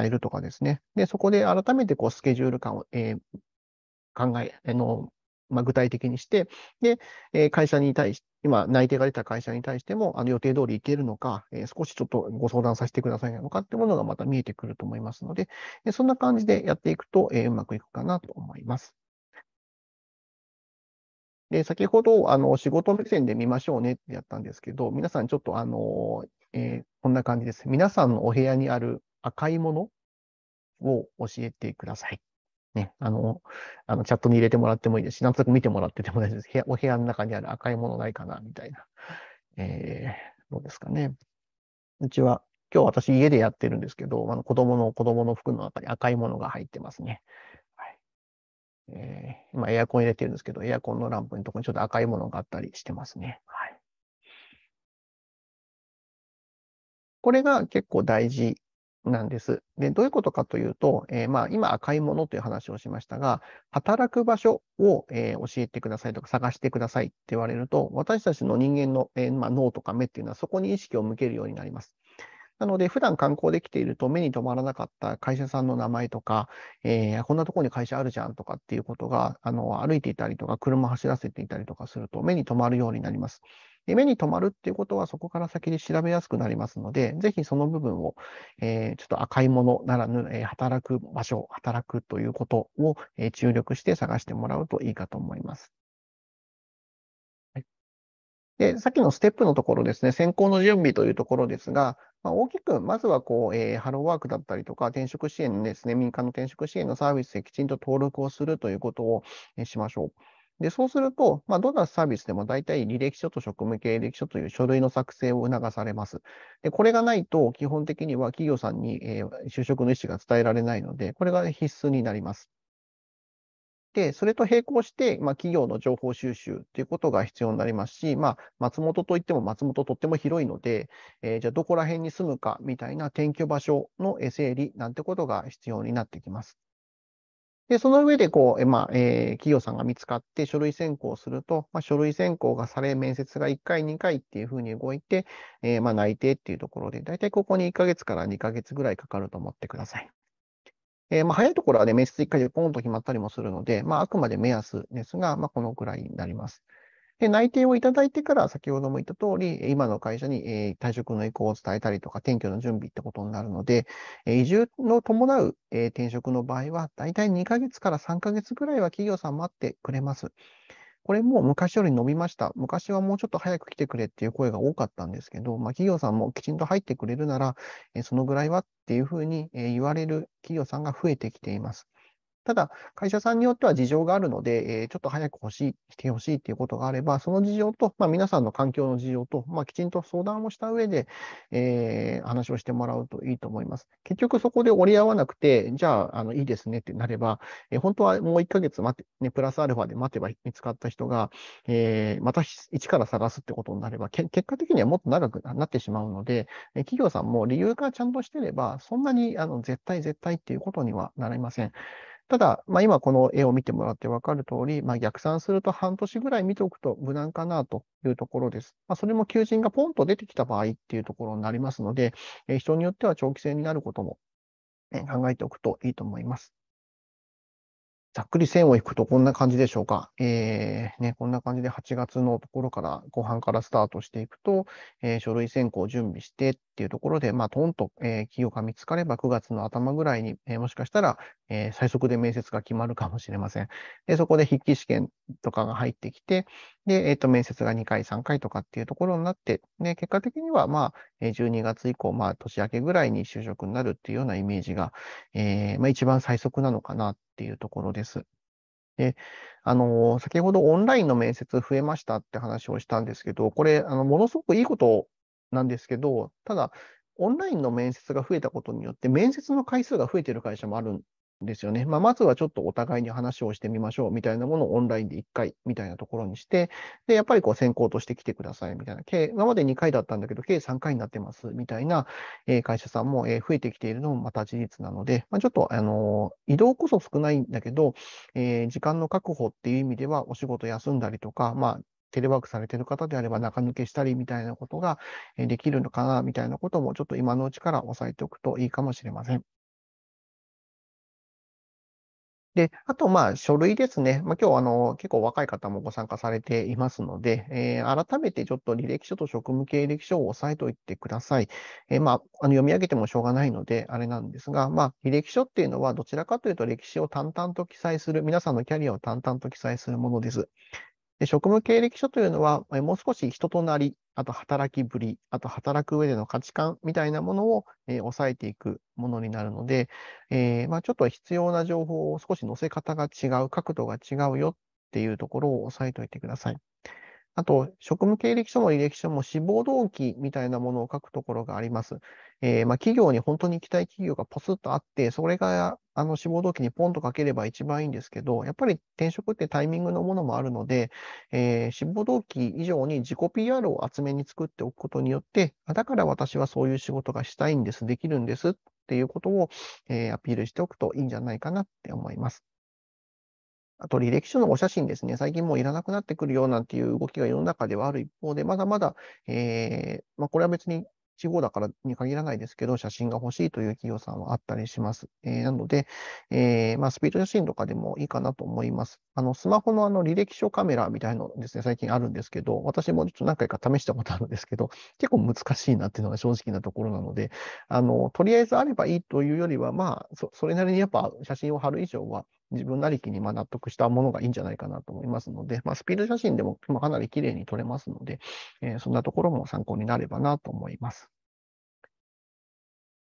えるとかですね。で、そこで改めてこうスケジュール感を、えー、考え、あの、まあ、具体的にして、で、え会社に対して、今、内定が出た会社に対しても、あの予定通り行けるのか、え少しちょっとご相談させてくださいなのかってものがまた見えてくると思いますので、えそんな感じでやっていくと、えうまくいくかなと思います。で、先ほど、あの、仕事目線で見ましょうねってやったんですけど、皆さんちょっと、あの、えー、こんな感じです。皆さんのお部屋にある赤いものを教えてください。ね、あの、あのチャットに入れてもらってもいいですし、なんとなく見てもらってても大丈夫です。部屋お部屋の中にある赤いものないかな、みたいな。えー、どうですかね。うちは、今日私家でやってるんですけど、あの子供の子供の服の中に赤いものが入ってますね。はい。えー、今エアコン入れてるんですけど、エアコンのランプのところにちょっと赤いものがあったりしてますね。はい。これが結構大事なんです。で、どういうことかというと、えー、まあ、今赤いものという話をしましたが、働く場所を、えー、教えてくださいとか探してくださいって言われると、私たちの人間の、えー、まあ、脳とか目っていうのはそこに意識を向けるようになります。なので、普段観光できていると目に留まらなかった会社さんの名前とか、えー、こんなところに会社あるじゃんとかっていうことが、あの、歩いていたりとか、車走らせていたりとかすると目に留まるようになります。で目に留まるっていうことは、そこから先で調べやすくなりますので、ぜひその部分を、えー、ちょっと赤いものならぬ、えー、働く場所、働くということを、えー、注力して探してもらうといいかと思います。で、さっきのステップのところですね、選考の準備というところですが、まあ、大きく、まずはこう、えー、ハローワークだったりとか、転職支援ですね、民間の転職支援のサービスできちんと登録をするということを、えしましょう。で、そうすると、まあ、どんなサービスでも大体履歴書と職務経歴書という書類の作成を促されます。で、これがないと、基本的には企業さんに、えー、就職の意思が伝えられないので、これが必須になります。で、それと並行して、まあ、企業の情報収集ということが必要になりますし、まあ、松本といっても松本とっても広いので、えー、じゃあどこら辺に住むかみたいな転居場所の整理なんてことが必要になってきます。で、その上で、こう、まあ、えー、企業さんが見つかって書類選考すると、まあ、書類選考がされ、面接が1回、2回っていうふうに動いて、えー、まあ、内定っていうところで、大体ここに1ヶ月から2ヶ月ぐらいかかると思ってください。えー、まあ、早いところはね、面接1回でポンと決まったりもするので、まあ、あくまで目安ですが、まあ、このくらいになります。で、内定をいただいてから、先ほども言った通り、今の会社に、え退職の意向を伝えたりとか、転居の準備ってことになるので、え移住の伴う、え転職の場合は、だいたい2ヶ月から3ヶ月ぐらいは企業さん待ってくれます。これも昔より伸びました。昔はもうちょっと早く来てくれっていう声が多かったんですけど、まあ、企業さんもきちんと入ってくれるなら、えそのぐらいはっていうふうに、え言われる企業さんが増えてきています。ただ、会社さんによっては事情があるので、えー、ちょっと早く欲しい、来てほしいということがあれば、その事情と、まあ、皆さんの環境の事情と、まあ、きちんと相談をした上で、えー、話をしてもらうといいと思います。結局そこで折り合わなくて、じゃあ、あのいいですねってなれば、えー、本当はもう1ヶ月待って、ね、プラスアルファで待てば見つかった人が、えまた一から探すってことになれば、結果的にはもっと長くなってしまうので、企業さんも理由がちゃんとしてれば、そんなにあの絶対絶対っていうことにはなりません。ただ、まあ、今この絵を見てもらって分かる通り、まあ、逆算すると半年ぐらい見ておくと無難かなというところです。まあ、それも求人がポンと出てきた場合っていうところになりますので、えー、人によっては長期戦になることも考えておくといいと思います。ざっくり線を引くとこんな感じでしょうか。えーね、こんな感じで8月のところから、後半からスタートしていくと、えー、書類選考を準備してっていうところで、まあ、トンと、えー、企業が見つかれば、9月の頭ぐらいに、えー、もしかしたら、えー、最速で面接が決まるかもしれません。で、そこで筆記試験とかが入ってきて、で、えっ、ー、と、面接が2回、3回とかっていうところになって、ね、結果的には、まあ、12月以降、まあ、年明けぐらいに就職になるっていうようなイメージが、えー、まあ、一番最速なのかなっていうところです。で、あの、先ほどオンラインの面接増えましたって話をしたんですけど、これ、あの、ものすごくいいことをなんですけど、ただ、オンラインの面接が増えたことによって、面接の回数が増えてる会社もあるんですよね。まあ、まずはちょっとお互いに話をしてみましょうみたいなものをオンラインで1回みたいなところにして、で、やっぱりこう先行として来てくださいみたいな、計、今まで2回だったんだけど、計3回になってますみたいな会社さんも増えてきているのもまた事実なので、まあ、ちょっと、あの、移動こそ少ないんだけど、えー、時間の確保っていう意味では、お仕事休んだりとか、まあ、テレワークされてる方であれば中抜けしたりみたいなことができるのかなみたいなこともちょっと今のうちから押さえておくといいかもしれません。で、あと、まあ、書類ですね。まあ、今日、あの、結構若い方もご参加されていますので、えー、改めてちょっと履歴書と職務経歴書を押さえておいてください。えー、まあ、あの読み上げてもしょうがないので、あれなんですが、まあ、履歴書っていうのは、どちらかというと歴史を淡々と記載する、皆さんのキャリアを淡々と記載するものです。で職務経歴書というのは、もう少し人となり、あと働きぶり、あと働く上での価値観みたいなものを、えー、抑えていくものになるので、えー、まあ、ちょっと必要な情報を少し載せ方が違う、角度が違うよっていうところを押さえておいてください。あと、職務経歴書も履歴書も志望動機みたいなものを書くところがあります。えー、まあ、企業に本当に行きたい企業がポツッとあって、それがあの志望動機にポンとかければ一番いいんですけど、やっぱり転職ってタイミングのものもあるので、えー、志望動機以上に自己 PR を厚めに作っておくことによって、だから私はそういう仕事がしたいんです、できるんですっていうことを、えー、アピールしておくといいんじゃないかなって思います。あと履歴書のお写真ですね、最近もういらなくなってくるよなんていう動きが世の中ではある一方で、まだまだ、えーまあ、これは別に地方だからに限らないですけど、写真が欲しいという企業さんはあったりします。えー、なので、えー、まあ、スピード写真とかでもいいかなと思います。あのスマホのあの履歴書カメラみたいなのですね、最近あるんですけど、私もちょっと何回か試したことあるんですけど、(laughs) 結構難しいなっていうのが正直なところなので、あのとりあえずあればいいというよりは、まあそ、それなりにやっぱ写真を貼る以上は、自分なりきにま納得したものがいいんじゃないかなと思いますので、まあ、スピード写真でもかなり綺麗に撮れますので、えー、そんなところも参考になればなと思います。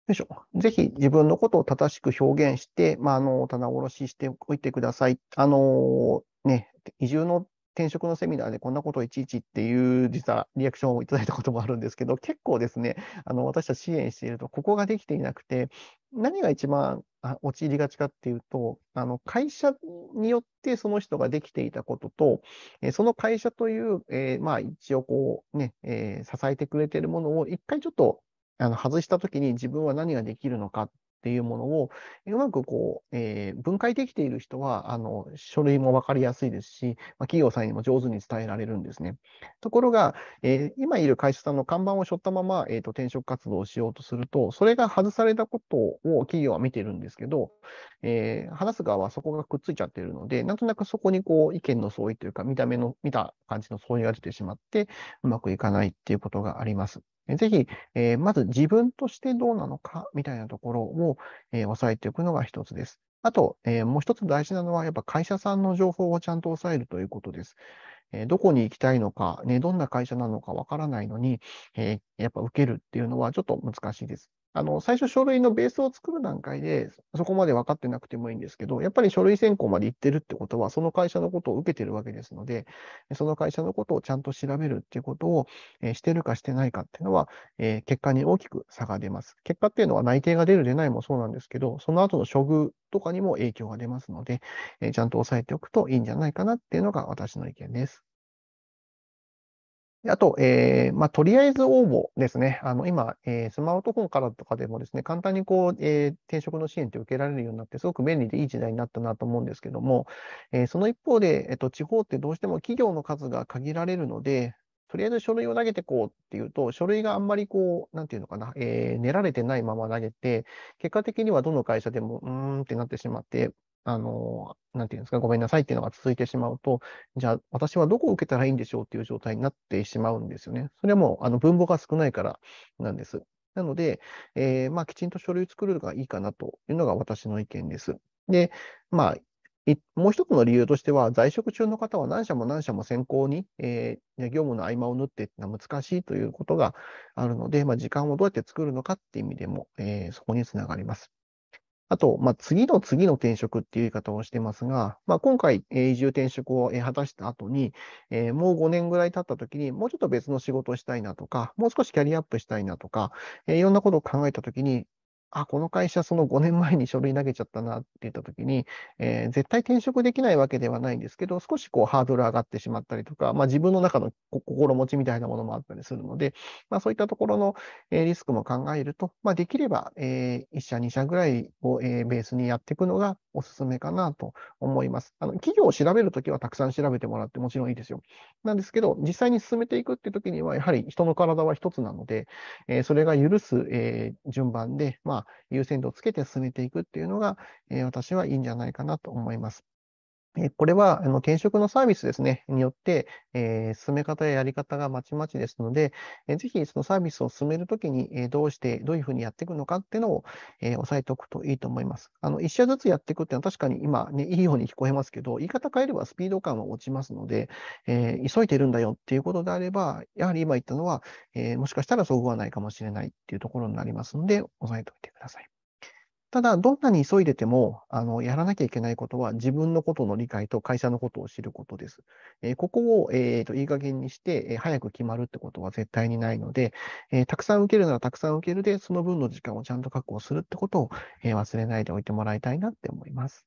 よいしょ。ぜひ自分のことを正しく表現して、まあ、あの、棚卸ししておいてください。あのー、ね、移住の転職のセミナーでこんなことをいちいちっていう実はリアクションをいただいたこともあるんですけど、結構ですね、あの私たち支援していると、ここができていなくて、何が一番陥りがちかっていうと、あの会社によってその人ができていたことと、えその会社という、えー、まあ、一応こうね、えー、支えてくれているものを一回ちょっとあの外したときに自分は何ができるのかっていうものをうまくこう、えー、分解できている人はあの書類も分かりやすいですし、まあ、企業さんにも上手に伝えられるんですね。ところが、えー、今いる会社さんの看板を背負ったまま、えーと、転職活動をしようとすると、それが外されたことを企業は見てるんですけど、えー、話す側はそこがくっついちゃってるので、なんとなくそこにこう意見の相違というか、見た目の見た感じの相違が出てしまって、うまくいかないっていうことがあります。ぜひ、えー、まず自分としてどうなのかみたいなところを、えー、押さえておくのが一つです。あと、えー、もう一つ大事なのは、やっぱ会社さんの情報をちゃんと押さえるということです。えどこに行きたいのか、ね、どんな会社なのかわからないのに、えやっぱ受けるっていうのはちょっと難しいです。あの最初、書類のベースを作る段階で、そこまで分かってなくてもいいんですけど、やっぱり書類選考まで行ってるってことは、その会社のことを受けてるわけですので、その会社のことをちゃんと調べるっていうことを、えー、してるかしてないかっていうのは、えー、結果に大きく差が出ます。結果っていうのは内定が出る、出ないもそうなんですけど、その後の処遇とかにも影響が出ますので、えー、ちゃんと押さえておくといいんじゃないかなっていうのが私の意見です。あと、えーまあ、とりあえず応募ですね。あの今、えー、スマートフォンからとかでもですね、簡単にこう、えー、転職の支援って受けられるようになって、すごく便利でいい時代になったなと思うんですけども、えー、その一方で、えーと、地方ってどうしても企業の数が限られるので、とりあえず書類を投げてこうっていうと、書類があんまりこう、なんていうのかな、えー、練られてないまま投げて、結果的にはどの会社でも、うーんってなってしまって、あの、なんていうんですか、ごめんなさいっていうのが続いてしまうと、じゃあ私はどこを受けたらいいんでしょうっていう状態になってしまうんですよね。それはもうあの分母が少ないからなんです。なので、えー、まあ、きちんと書類作るのがいいかなというのが私の意見です。で、まあ、もう一つの理由としては、在職中の方は何社も何社も先行に、えー、業務の合間を縫ってのは難しいということがあるので、まあ、時間をどうやって作るのかっていう意味でも、えー、そこにつながります。あと、まあ、次の次の転職っていう言い方をしてますが、まあ、今回、移住転職を果たした後に、えー、もう5年ぐらい経った時に、もうちょっと別の仕事をしたいなとか、もう少しキャリアアップしたいなとか、えー、いろんなことを考えた時に、あ、この会社、その5年前に書類投げちゃったなって言ったときに、えー、絶対転職できないわけではないんですけど、少しこうハードル上がってしまったりとか、まあ、自分の中の心持ちみたいなものもあったりするので、まあ、そういったところの、えリスクも考えると、まあ、できれば、えー、1社、2社ぐらいを、えベースにやっていくのがおすすめかなと思います。あの企業を調べるときはたくさん調べてもらってもちろんいいですよ。なんですけど、実際に進めていくってときには、やはり人の体は一つなので、えー、それが許す、えー、順番で、まあ優先度をつけて進めていくっていうのが、え私はいいんじゃないかなと思います。これはあの転職のサービスですね、によって、えー、進め方ややり方がまちまちですので、えー、ぜひそのサービスを進めるときに、えー、どうして、どういうふうにやっていくのかっていうのを、えー、押さえておくといいと思います。あの、一社ずつやっていくっていうのは確かに今、ね、いいように聞こえますけど、言い方変えればスピード感は落ちますので、えー、急いでるんだよっていうことであれば、やはり今言ったのは、えー、もしかしたらそぐはないかもしれないっていうところになりますので、押さえておいてください。ただ、どんなに急いでても、あの、やらなきゃいけないことは、自分のことの理解と会社のことを知ることです。えー、ここを、えー、と、いい加減にして、えー、早く決まるってことは絶対にないので、えたくさん受けるならたくさん受けるで、その分の時間をちゃんと確保するってことを、え忘れないでおいてもらいたいなって思います。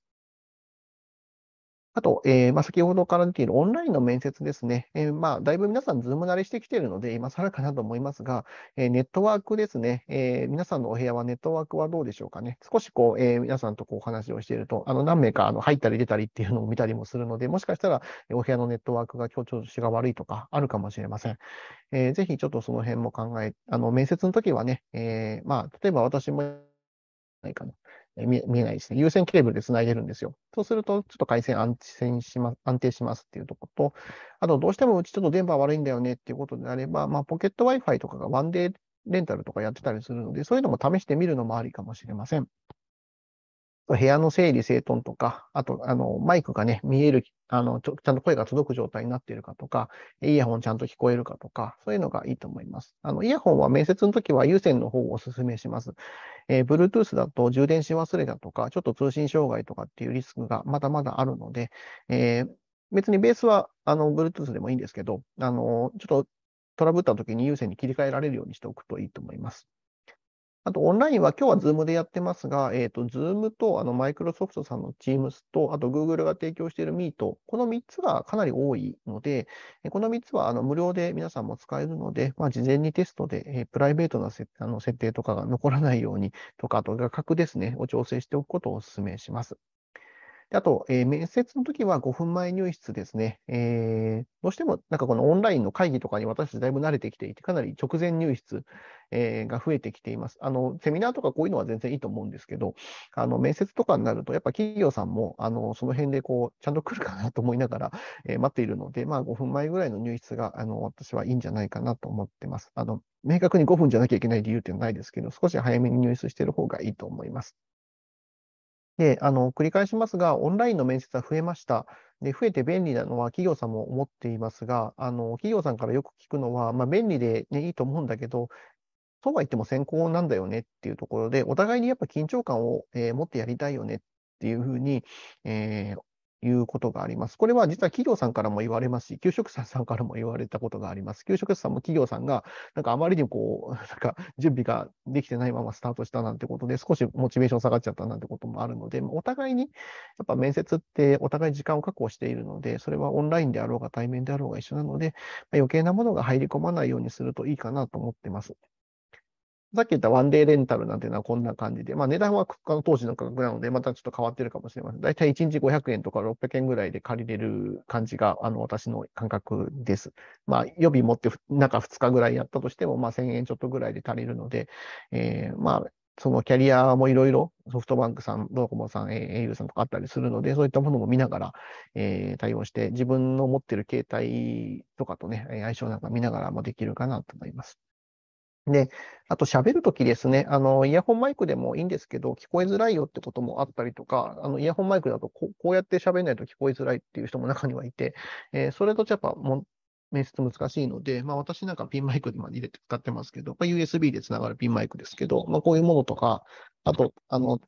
あと、えー、まあ、先ほどから出ているオンラインの面接ですね。えー、まあ、だいぶ皆さん、ズーム慣れしてきているので、今更かなと思いますが、えー、ネットワークですね、え皆さんのお部屋はネットワークはどうでしょうかね。少しこう、え皆さんとこうお話をしていると、あの何名かあの入ったり出たりっていうのを見たりもするので、もしかしたらお部屋のネットワークが強調しが悪いとかあるかもしれません。えー、ぜひちょっとその辺も考え、あの面接の時はね、えまあ、例えば私もないかな。見えないですね。有線ケーブルでつないでるんですよ。そうすると、ちょっと回線安定します安定しますっていうとこと、あと、どうしてもうちちょっと電波悪いんだよねっていうことであれば、まあ、ポケット Wi-Fi とかがワンデーレンタルとかやってたりするので、そういうのも試してみるのもありかもしれません。部屋の整理整頓とか、あと、あの、マイクがね、見える、あのち、ちゃんと声が届く状態になっているかとか、イヤホンちゃんと聞こえるかとか、そういうのがいいと思います。あの、イヤホンは面接の時は有線の方をお勧めします。えー、Bluetooth だと充電し忘れだとか、ちょっと通信障害とかっていうリスクがまだまだあるので、えー、別にベースは、あの、Bluetooth でもいいんですけど、あの、ちょっとトラブった時に有線に切り替えられるようにしておくといいと思います。あとオンラインは今日は Zoom でやってますが、えー、と Zoom とあのマイクロソフトさんの Teams と、あと Google が提供している Meet、この3つがかなり多いので、この3つはあの無料で皆さんも使えるので、まあ、事前にテストで、えプライベートなせあの設定とかが残らないようにとか、あと画角ですね、を調整しておくことをお勧めします。あと、えー、面接の時は5分前入室ですね、えー、どうしてもなんかこのオンラインの会議とかに私たちだいぶ慣れてきていて、かなり直前入室、えー、が増えてきていますあの。セミナーとかこういうのは全然いいと思うんですけど、あの面接とかになると、やっぱ企業さんもあのその辺でこうちゃんと来るかなと思いながら、えー、待っているので、まあ、5分前ぐらいの入室があの私はいいんじゃないかなと思ってます。あの明確に5分じゃなきゃいけない理由っていうのはないですけど、少し早めに入室している方がいいと思います。であの繰り返しますが、オンラインの面接は増えました。で増えて便利なのは企業さんも思っていますが、あの企業さんからよく聞くのは、まあ、便利で、ね、いいと思うんだけど、そうは言っても先行なんだよねっていうところで、お互いにやっぱ緊張感を、えー、持ってやりたいよねっていうふうに、えー、いうことがあります。これは実は企業さんからも言われますし、給食者さんからも言われたことがあります。給食者さんも企業さんが、なんかあまりにこう、なんか準備ができてないままスタートしたなんてことで、少しモチベーション下がっちゃったなんてこともあるので、お互いに、やっぱ面接ってお互い時間を確保しているので、それはオンラインであろうが対面であろうが一緒なので、余計なものが入り込まないようにするといいかなと思ってます。さっき言ったワンデーレンタルなんていうのはこんな感じで、まあ、値段は当時の価格なので、またちょっと変わってるかもしれません。だいたい1日500円とか600円ぐらいで借りれる感じが、あの、私の感覚です。まあ、予備持って中2日ぐらいやったとしても、まあ、1000円ちょっとぐらいで足りるので、えー、まあ、そのキャリアもいろいろソフトバンクさん、ドコモさん、au さんとかあったりするので、そういったものも見ながら、えー、対応して、自分の持ってる携帯とかとね、相性なんか見ながらもできるかなと思います。で、あと喋るときですね、あの、イヤホンマイクでもいいんですけど、聞こえづらいよってこともあったりとか、あの、イヤホンマイクだとこうこうやって喋んないと聞こえづらいっていう人も中にはいて、えー、それだとやっぱも面接難しいので、まあ私なんかピンマイクで入れて使ってますけど、まあ、USB でつながるピンマイクですけど、まあこういうものとか、あと、あの、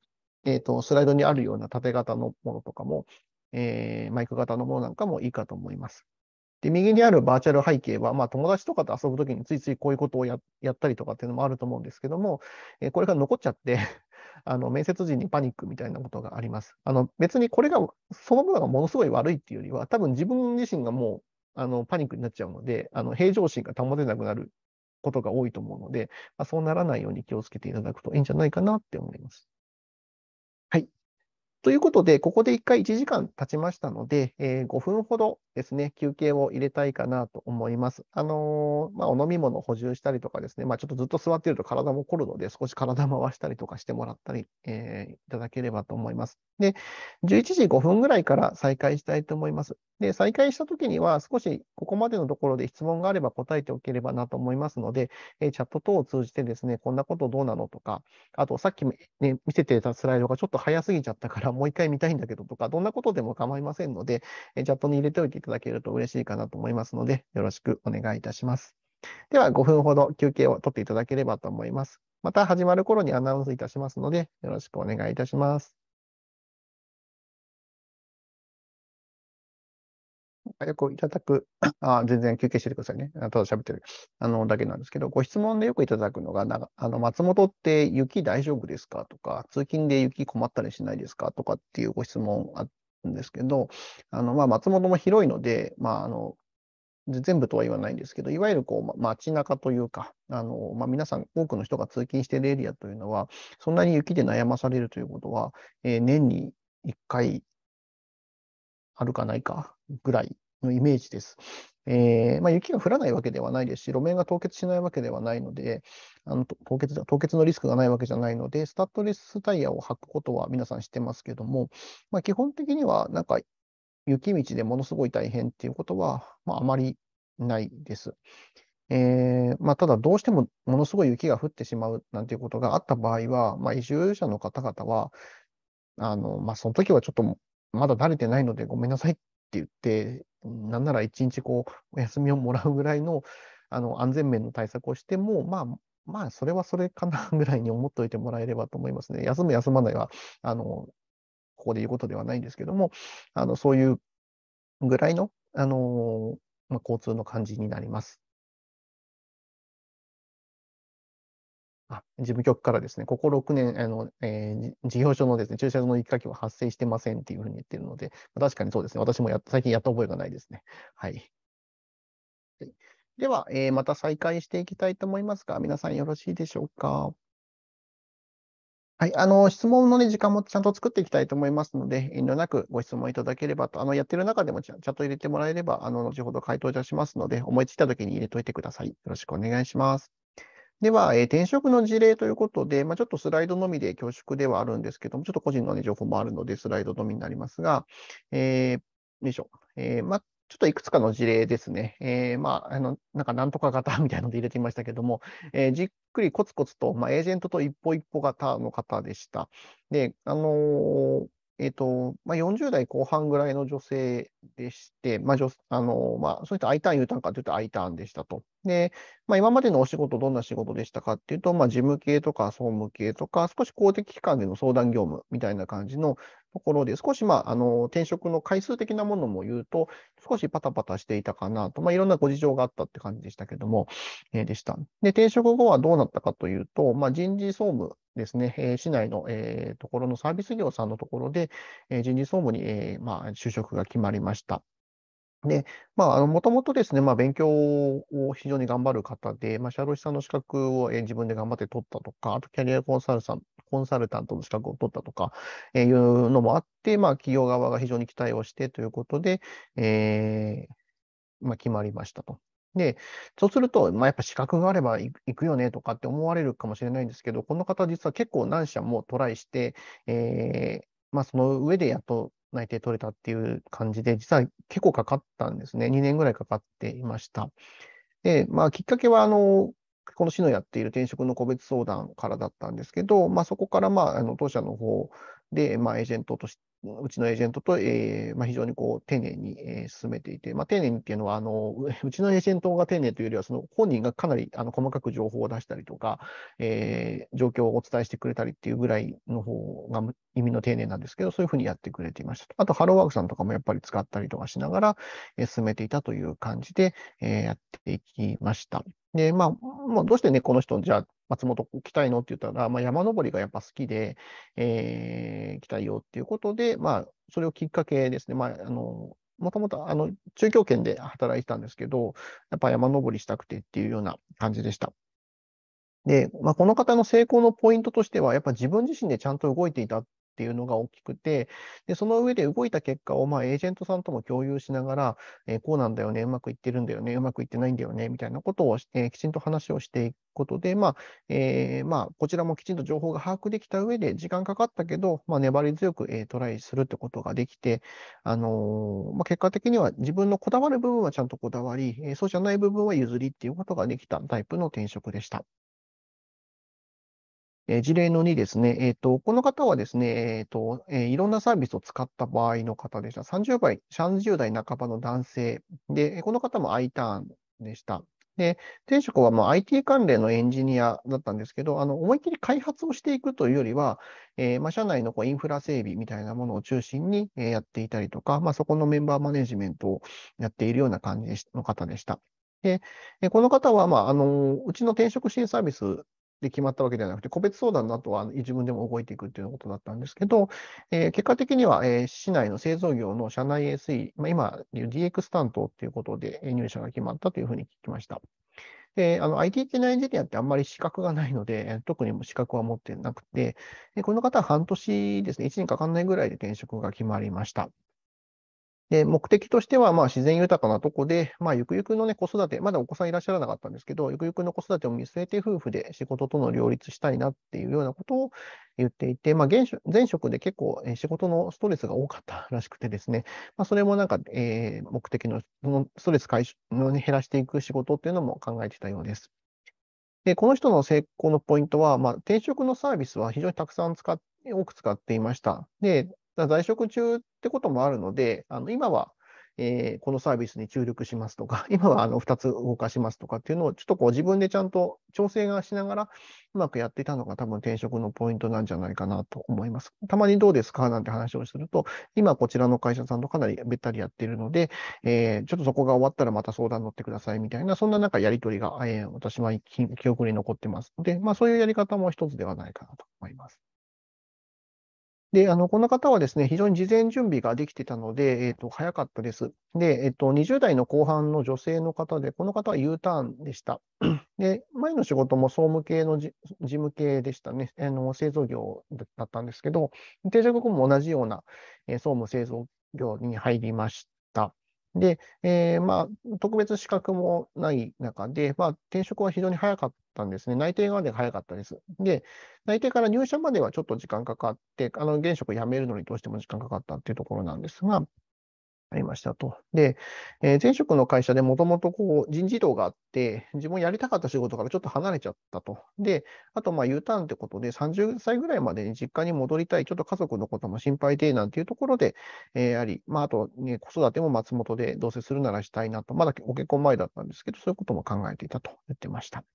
えっ、ー、と、スライドにあるような縦型のものとかも、えー、マイク型のものなんかもいいかと思います。で、右にあるバーチャル背景は、まあ、友達とかと遊ぶときについついこういうことをやったりとかっていうのもあると思うんですけども、えー、これが残っちゃって (laughs) あの面接時にパニックみたいなことがあります。あの別にこれが、そのものがものすごい悪いっていうよりは、多分自分自身がもうあのパニックになっちゃうので、あの平常心が保てなくなることが多いと思うので、まあ、そうならないように気をつけていただくといいんじゃないかなって思います。はい。ということで、ここで1回1時間経ちましたので、えー、5分ほどですね、休憩を入れたいかなと思います。あのー、まあ、お飲み物を補充したりとかですね、まあ、ちょっとずっと座っていると体も凝るので、少し体回したりとかしてもらったり、えー、いただければと思います。で、11時5分ぐらいから再開したいと思います。で、再開したときには、少しここまでのところで質問があれば答えておければなと思いますので、えー、チャット等を通じてですね、こんなことどうなのとか、あとさっき、ね、見せてたスライドがちょっと早すぎちゃったから、もう一回見たいんだけどとか、どんなことでも構いませんので、えチャットに入れておいていただけると嬉しいかなと思いますので、よろしくお願いいたします。では5分ほど休憩を取っていただければと思います。また始まる頃にアナウンスいたしますので、よろしくお願いいたします。よくいただく、あ全然休憩しててくださいね。ただ喋ってるあのだけなんですけど、ご質問でよくいただくのが、なあの松本って雪大丈夫ですかとか、通勤で雪困ったりしないですかとかっていうご質問あっんですけど、あのまあ、松本も広いので、まあ、あの全部とは言わないんですけど、いわゆるこう街中というか、あのまあ、皆さん、多くの人が通勤しているエリアというのは、そんなに雪で悩まされるということは、えー、年に1回あるかないかぐらいのイメージです。えーまあ、雪が降らないわけではないですし、路面が凍結しないわけではないので、あの凍結凍結のリスクがないわけじゃないので、スタッドレスタイヤを履くことは皆さん知ってますけども、まあ、基本的にはなんか雪道でものすごい大変っていうことは、まあ、あまりないです。えーまあ、ただ、どうしてもものすごい雪が降ってしまうなんていうことがあった場合は、まあ、移住者の方々は、あのまあ、その時はちょっとまだ慣れてないのでごめんなさいっ言って、なんなら一日こうお休みをもらうぐらいのあの安全面の対策をしても、まあ、まあ、それはそれかなぐらいに思っておいてもらえればと思いますね。休む、休まないは、あの、ここで言うことではないんですけども、あのそういうぐらいの、あのまあ、交通の感じになります。あ事務局からですね、ここ6年、あのえー、事業所のです、ね、駐車場の行きかけは発生してませんっていうふうに言ってるので、確かにそうですね、私もや最近やった覚えがないですね。はい、では、えー、また再開していきたいと思いますが、皆さんよろしいでしょうか。はい、あの質問の、ね、時間もちゃんと作っていきたいと思いますので、遠慮なくご質問いただければと、あのやってる中でもちゃんと入れてもらえれば、あの後ほど回答いたしますので、思いついたときに入れといてください。よろしくお願いします。では、えー、転職の事例ということで、まあ、ちょっとスライドのみで恐縮ではあるんですけども、ちょっと個人の、ね、情報もあるので、スライドのみになりますが、えー、よいしょ。えー、まあちょっといくつかの事例ですね。えー、まあ、あの、なんかなんとか型みたいなので入れてみましたけども、えー、じっくりコツコツと、まあ、エージェントと一歩一歩型の方でした。で、あのー、えーとまあ、40代後半ぐらいの女性でして、まあ女あのまあ、そういった I ターン、U ターンかというと I ターンでしたと。で、まあ、今までのお仕事、どんな仕事でしたかっていうと、まあ、事務系とか総務系とか、少し公的機関での相談業務みたいな感じの、ところで、少し、まあ、あの転職の回数的なものも言うと、少しパタパタしていたかなと、まあ、いろんなご事情があったって感じでしたけども、えー、でした。で、転職後はどうなったかというと、まあ、人事総務ですね、えー、市内の、えー、ところのサービス業さんのところで、えー、人事総務に、えーまあ、就職が決まりました。で、まあ、あの、もともとですね、まあ、勉強を非常に頑張る方で、まあ、社労士さんの資格を、え自分で頑張って取ったとか、あと、キャリアコンサルさん、コンサルタントの資格を取ったとか、えーいうのもあって、まあ、企業側が非常に期待をしてということで、えー、まあ、決まりましたと。で、そうすると、まあ、やっぱ資格があれば行行くよねとかって思われるかもしれないんですけど、この方実は結構何社もトライして、えーまあ、その上でやっと内定取れたっていう感じで、実は結構かかったんですね。2年ぐらいかかっていました。で、まあ、きっかけは、あの、この市のやっている転職の個別相談からだったんですけど、まあ、そこから、まあ、あの当社の方で、まあ、エージェントとして、うちのエージェントと、えーまあ、非常にこう丁寧に、えー、進めていて、まあ、丁寧にっていうのはあの、うちのエージェントが丁寧というよりは、その本人がかなりあの細かく情報を出したりとか、えー、状況をお伝えしてくれたりっていうぐらいの方が意味の丁寧なんですけど、そういうふうにやってくれていました。あと、ハローワークさんとかもやっぱり使ったりとかしながら、えー、進めていたという感じで、えー、やっていきました。で、まあ、まあ、どうしてね、この人、じゃあ、松本行きたいのって言ったら、まあ、山登りがやっぱ好きで、えー、行きたいよっていうことで、まあ、それをきっかけですね、まあ、あのもともとあの中京圏で働いてたんですけど、やっぱ山登りしたくてっていうような感じでした。で、まあ、この方の成功のポイントとしては、やっぱ自分自身でちゃんと動いていたっっていうのが大きくて、でその上で動いた結果を、まあ、エージェントさんとも共有しながら、えー、こうなんだよね、うまくいってるんだよね、うまくいってないんだよね、みたいなことを、えー、きちんと話をしていくことで、まあえー、まあ、こちらもきちんと情報が把握できた上で、時間かかったけど、まあ、粘り強く、えトライするってことができて、あのま結果的には自分のこだわる部分はちゃんとこだわり、えそうじゃない部分は譲りっていうことができたタイプの転職でした。事例の2ですね、えーと、この方はですね、えーとえー、いろんなサービスを使った場合の方でした。30代 ,30 代半ばの男性で、この方も I ターンでした。で前職はまあ IT 関連のエンジニアだったんですけど、あの思いっきり開発をしていくというよりは、えー、まあ、社内のこうインフラ整備みたいなものを中心にやっていたりとか、まあ、そこのメンバーマネジメントをやっているような感じの方でした。で、この方は、まあ、あの、うちの転職支援サービスで決まったわけではなくて、個別相談の後は自分でも動いていくということだったんですけど、えー、結果的には、えー、市内の製造業の社内 SE、まあ、今 DX 担当ということで入社が決まったというふうに聞きました。で、あの、IT 系のエンジニアってあんまり資格がないので、特に資格は持ってなくて、この方は半年ですね、1年かかんないぐらいで転職が決まりました。で目的としては、まあ、自然豊かなとこで、まあ、ゆくゆくの、ね、子育て、まだお子さんいらっしゃらなかったんですけど、ゆくゆくの子育てを見据えて夫婦で仕事との両立したいなっていうようなことを言っていて、まあ、前職で結構仕事のストレスが多かったらしくてですね、まあ、それもなんか、えー、目的のそのストレス解消ね、減らしていく仕事っていうのも考えてたようです。で、この人の成功のポイントは、まあ、転職のサービスは非常にたくさん使っ多く使っていました。で、在職中ってこともあるので、あの今は、えー、このサービスに注力しますとか、(laughs) 今はあの2つ動かしますとかっていうのを、ちょっとこう自分でちゃんと調整がしながら、うまくやっていたのが多分転職のポイントなんじゃないかなと思います。たまにどうですかなんて話をすると、今こちらの会社さんとかなりべったりやっているので、えー、ちょっとそこが終わったらまた相談乗ってくださいみたいな、そんななんかやりとりが、えー、私は記憶に残ってますので、まあそういうやり方も一つではないかなと思います。で、あの、この方はですね、非常に事前準備ができてたので、えっ、ー、と、早かったです。で、えっ、ー、と、20代の後半の女性の方で、この方は U ターンでした。(clears throat) で、前の仕事も総務系の事務系でしたね、あの製造業だったんですけど、定着後も同じような、えー、総務製造業に入りましで、えー、まあ、特別資格もない中で、まあ、転職は非常に早かったんですね。内定まで早かったです。で、内定から入社まではちょっと時間かかって、あの、現職辞めるのにどうしても時間かかったっていうところなんですが、ありましたと。で、えー、前職の会社でもともとこう人事異動があって、自分やりたかった仕事からちょっと離れちゃったと。で、あとまあ U ターンってことで、30歳ぐらいまでに実家に戻りたい、ちょっと家族のことも心配で、なんていうところで、えー、あり、まあ、あと、ね、子育ても松本で同棲するならしたいなと、まだお結婚前だったんですけど、そういうことも考えていたと言ってました。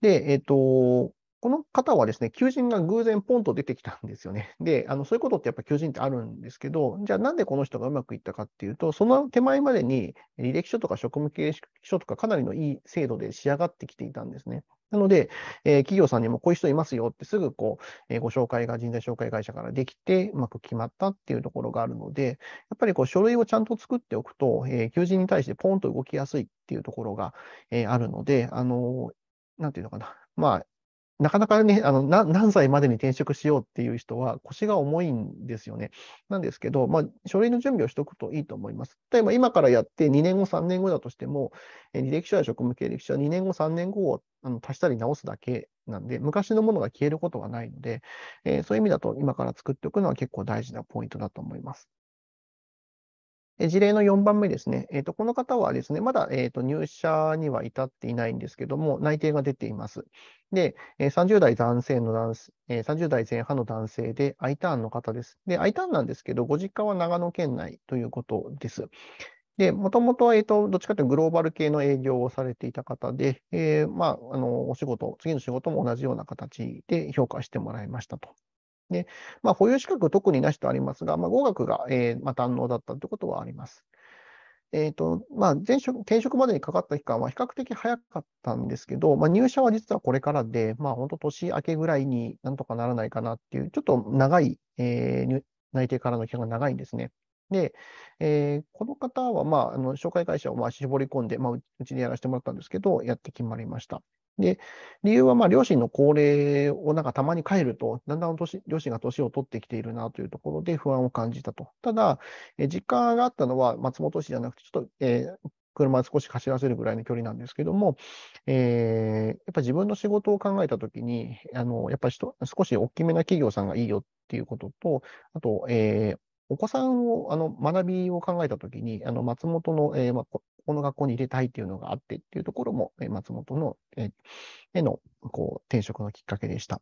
で、えっ、ー、と、この方はですね、求人が偶然ポンと出てきたんですよね。で、あのそういうことってやっぱ求人ってあるんですけど、じゃあなんでこの人がうまくいったかっていうと、その手前までに履歴書とか職務経歴書とかかなりのいい制度で仕上がってきていたんですね。なので、えー、企業さんにもこういう人いますよってすぐこう、えー、ご紹介が人材紹介会社からできて、うまく決まったっていうところがあるので、やっぱりこう書類をちゃんと作っておくと、えー、求人に対してポンと動きやすいっていうところが、えあるので、あのー、なんていうのかな、まあ、なかなかね、あの何歳までに転職しようっていう人は腰が重いんですよね。なんですけど、まあ、書類の準備をしておくといいと思います。例えば今からやって2年後、3年後だとしても、え履歴書や職務経歴書は2年後、3年後をあの足したり直すだけなんで、昔のものが消えることがないので、えー、そういう意味だと今から作っておくのは結構大事なポイントだと思います。事例の4番目ですね、えーと、この方はですね、まだ、えーと、入社には至っていないんですけども、内定が出ています。で、30代男性の男性、30代前半の男性で、I ターンの方です。で、I ターンなんですけど、ご実家は長野県内ということです。で、もともと、えっ、ー、と、どっちかというとグローバル系の営業をされていた方で、えー、まあ、あの、お仕事、次の仕事も同じような形で評価してもらいましたとで、まあ、保有資格特になしとありますが、まあ、語学が、えーまあ、堪能だったということはあります。えーとまあ、前職転職までにかかった期間は比較的早かったんですけど、まあ、入社は実はこれからで、まあ、本当年明けぐらいになんとかならないかなっていう、ちょっと長い、えー、内定からの期間が長いんですね。で、えー、この方は、まあ、あの紹介会社をまあ絞り込んで、まあ、うちでやらせてもらったんですけど、やって決まりました。で、理由は、まあ、両親の高齢をなんかたまに帰ると、だんだん年両親が年を取ってきているなというところで不安を感じたと。ただ、え実家があったのは松本市じゃなくて、ちょっと、えー車少し走らせるぐらいの距離なんですけども、えー、やっぱ自分の仕事を考えたときに、あの、やっぱり少し大きめな企業さんがいいよっていうことと、あと、えー、お子さんをあの学びを考えたときに、あの松本の、えーまあ、この学校に入れたいっていうのがあってっていうところも、えー、松本の、えー、へのこう転職のきっかけでした。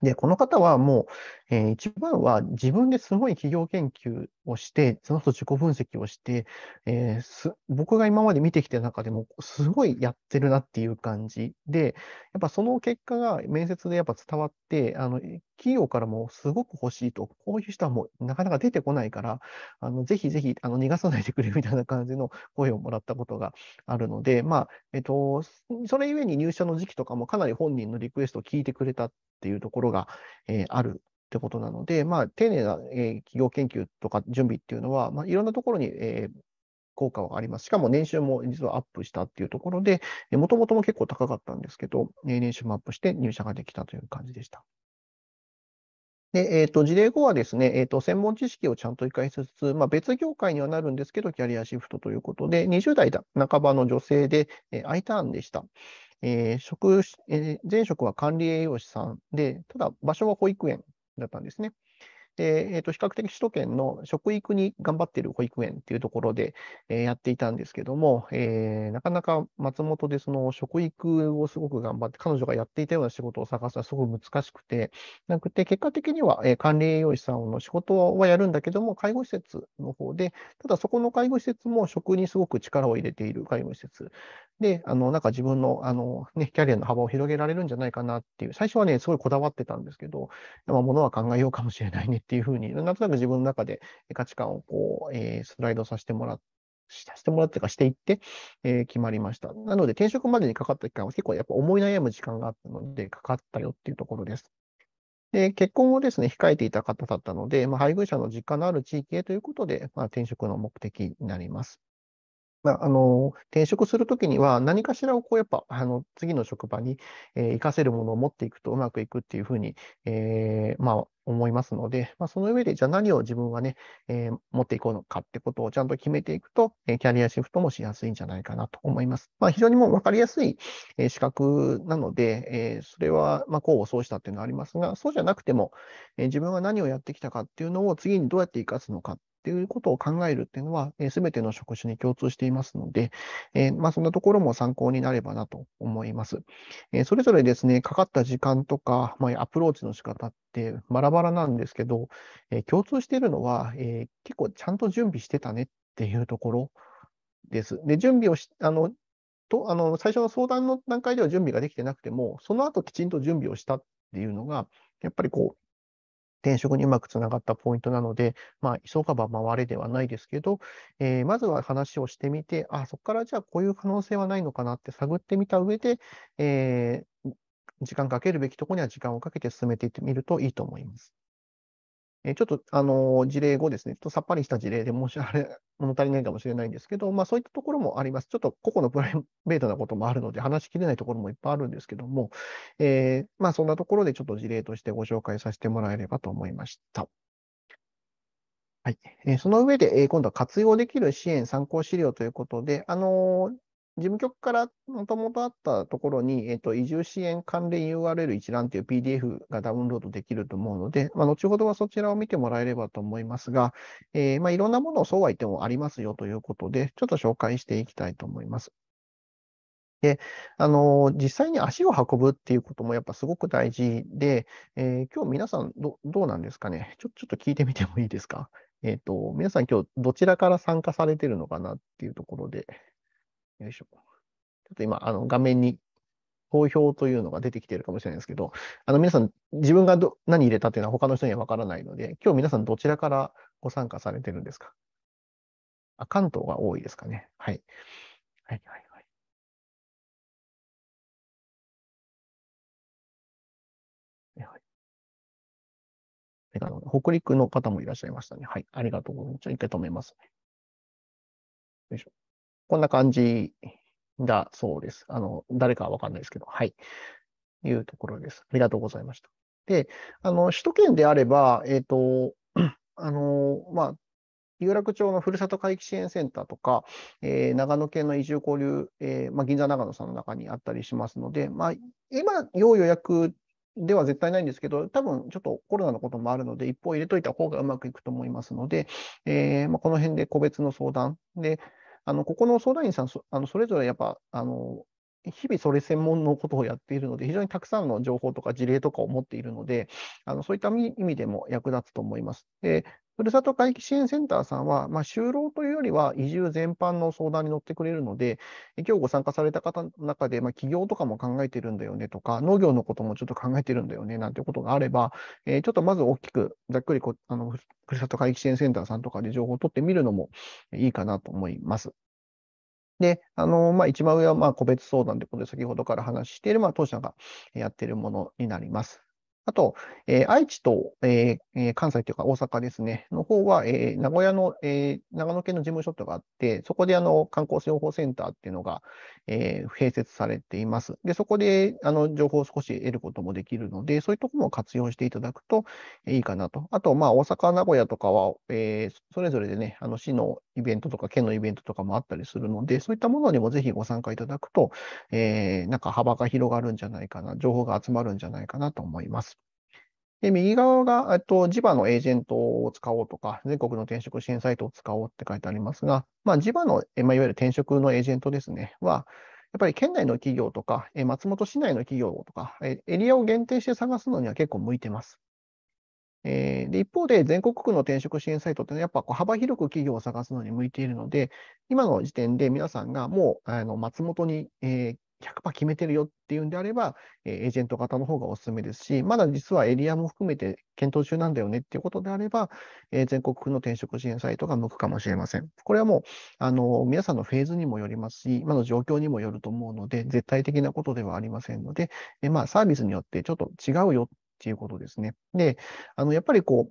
で、この方はもう、えー、一番は自分ですごい企業研究をして、その人自己分析をして、えー、僕が今まで見てきた中でも、すごいやってるなっていう感じで、やっぱその結果が面接でやっぱ伝わって、あの企業からもすごく欲しいと、こういう人はもうなかなか出てこないから、あのぜひぜひあの逃がさないでくれみたいな感じの声をもらったことがあるので、まあえっと、それゆえに入社の時期とかもかなり本人のリクエストを聞いてくれたっていうところが、えー、あるってことなので、まあ、丁寧な、えー、企業研究とか準備っていうのは、まあ、いろんなところに、えー、効果はあります。しかも年収も実はアップしたっていうところで、もともとも結構高かったんですけど、年収もアップして入社ができたという感じでした。でえーと、事例後はですね、えーと、専門知識をちゃんと生かしつつ、まあ、別業界にはなるんですけど、キャリアシフトということで、20代半ばの女性で、えー、I ターンでした。えー職えー、前職は管理栄養士さんで、ただ場所は保育園だったんですね。で、えー、と比較的首都圏の食育に頑張っている保育園っていうところで、えー、やっていたんですけども、えー、なかなか松本でその食育をすごく頑張って、彼女がやっていたような仕事を探すのはすごく難しくて、なくて、結果的には、え管理栄養士さんの仕事はやるんだけども、介護施設の方で、ただそこの介護施設も食にすごく力を入れている介護施設で、あの、なんか自分の、あの、ね、キャリアの幅を広げられるんじゃないかなっていう、最初はね、すごいこだわってたんですけど、まあ、ものは考えようかもしれないねっていうふうに、なんとなく自分の中で価値観をこう、えー、スライドさせてもらって、してもらってかしていって、えー、決まりました。なので転職までにかかった期間は結構やっぱ思い悩む時間があったのでかかったよっていうところです。で、結婚をですね、控えていた方だったので、まあ、配偶者の実家のある地域へということで、まあ、転職の目的になります。まあ、あの転職するときには、何かしらをこうやっぱあの次の職場に、えー、活かせるものを持っていくとうまくいくっていうふうに、えー、まあ、思いますので、まあ、その上で、じゃあ何を自分はね、えー、持っていこうのかってことをちゃんと決めていくと、えキャリアシフトもしやすいんじゃないかなと思います。まあ、非常にもう分かりやすい、え資格なので、えそれは、まあ、功を奏したっていうのはありますが、そうじゃなくても、え自分は何をやってきたかっていうのを次にどうやって活かすのかていうことを考えるっていうのは、す、べ、ての職種に共通していますので、えー、まあ、そんなところも参考になればなと思います。えー、それぞれですね、かかった時間とか、まあ、アプローチの仕方ってバラバラなんですけど、えー、共通しているのは、え結構ちゃんと準備してたねっていうところです。で、準備をし、あの、とあの最初の相談の段階では準備ができてなくても、その後きちんと準備をしたっていうのが、やっぱりこう、転職にうまくつながったポイントなので、まあ、急がば回れではないですけど、えー、まずは話をしてみて、あ、そこからじゃあこういう可能性はないのかなって探ってみた上で、えー、時間かけるべきところには時間をかけて進めていってみるといいと思います。えちょっと、あの事例後ですね、ちょっとさっぱりした事例で申し訳げ (laughs) 物足りないかもしれないんですけど、まあ、そういったところもあります。ちょっと個々のプライベートなこともあるので、話しきれないところもいっぱいあるんですけども、えー、まあ、そんなところでちょっと事例としてご紹介させてもらえればと思いました。はい。えその上で、え今度は活用できる支援参考資料ということで、あの事務局からもともとあったところに、えっと、移住支援関連 URL 一覧という PDF がダウンロードできると思うので、まあ、後ほどはそちらを見てもらえればと思いますが、えー、まあ、いろんなものをそうは言ってもありますよということで、ちょっと紹介していきたいと思います。で、あの、実際に足を運ぶっていうこともやっぱすごく大事で、えー、今日皆さんどどうなんですかねちょちょっと聞いてみてもいいですかえっ、ー、と、皆さん今日どちらから参加されてるのかなっていうところで。よいしょ。ちょっと今、あの画面に投票というのが出てきているかもしれないですけど、あの皆さん、自分がど何入れたというのは他の人にはわからないので、今日皆さんどちらからご参加されてるんですかあ関東が多いですかね。はい。はい、はい、はい。はい。北陸の方もいらっしゃいましたね。はい。ありがとうございます。じゃあ一回止めますね。よいしょ。こんな感じだそうです。あの、誰かはわかんないですけど、はい。いうところです。ありがとうございました。で、あの、首都圏であれば、えっ、ー、と、(clears throat) あの、まあ、有楽町のふるさと回帰支援センターとか、えー、長野県の移住交流、えー、まあ、銀座長野さんの中にあったりしますので、まあ、今、要予約では絶対ないんですけど、多分ちょっとコロナのこともあるので、一方入れといた方がうまくいくと思いますので、えー、まあ、この辺で個別の相談で、あのここの相談員さんそ、あのそれぞれやっぱあの日々それ専門のことをやっているので、非常にたくさんの情報とか事例とかを持っているので、あのそういった意味でも役立つと思います。でふるさと回帰支援センターさんは、まあ、就労というよりは移住全般の相談に乗ってくれるので、今日ご参加された方の中で、まあ、起業とかも考えてるんだよねとか、農業のこともちょっと考えてるんだよねなんてことがあれば、えー、ちょっとまず大きくざっくりこあのふるさと回帰支援センターさんとかで情報を取ってみるのもいいかなと思います。で、あの、まあ、一番上は、ま、個別相談ということで、先ほどから話している、まあ、当社がやっているものになります。あと、えー、愛知と、えー、関西というか大阪ですね、の方は、えー、名古屋の、えー、長野県の事務所とかあって、そこであの観光情報センターっていうのが、えー、併設されています。で、そこであの情報を少し得ることもできるので、そういうところも活用していただくといいかなと。あと、まあ、大阪、名古屋とかは、えー、それぞれでね、あの市のイベントとか県のイベントとかもあったりするので、そういったものにもぜひご参加いただくと、えー、なんか幅が広がるんじゃないかな、情報が集まるんじゃないかなと思います。で、右側が、えっと、ジバのエージェントを使おうとか、全国の転職支援サイトを使おうって書いてありますが、まあ、ジバの、まあ、いわゆる転職のエージェントですね、は、やっぱり県内の企業とか、え松本市内の企業とか、えエリアを限定して探すのには結構向いてます。えで一方で、全国区の転職支援サイトっての、は、やっぱこう幅広く企業を探すのに向いているので、今の時点で皆さんがもうあの松本に、え100%決めてるよっていうんであれば、えエージェント型の方がおすすめですし、まだ実はエリアも含めて検討中なんだよねっていうことであれば、え全国区の転職支援サイトが向くかもしれません。これはもう、あの、皆さんのフェーズにもよりますし、今の状況にもよると思うので、絶対的なことではありませんので、えまあ、サービスによってちょっと違うよっていうことですね。で、あの、やっぱりこ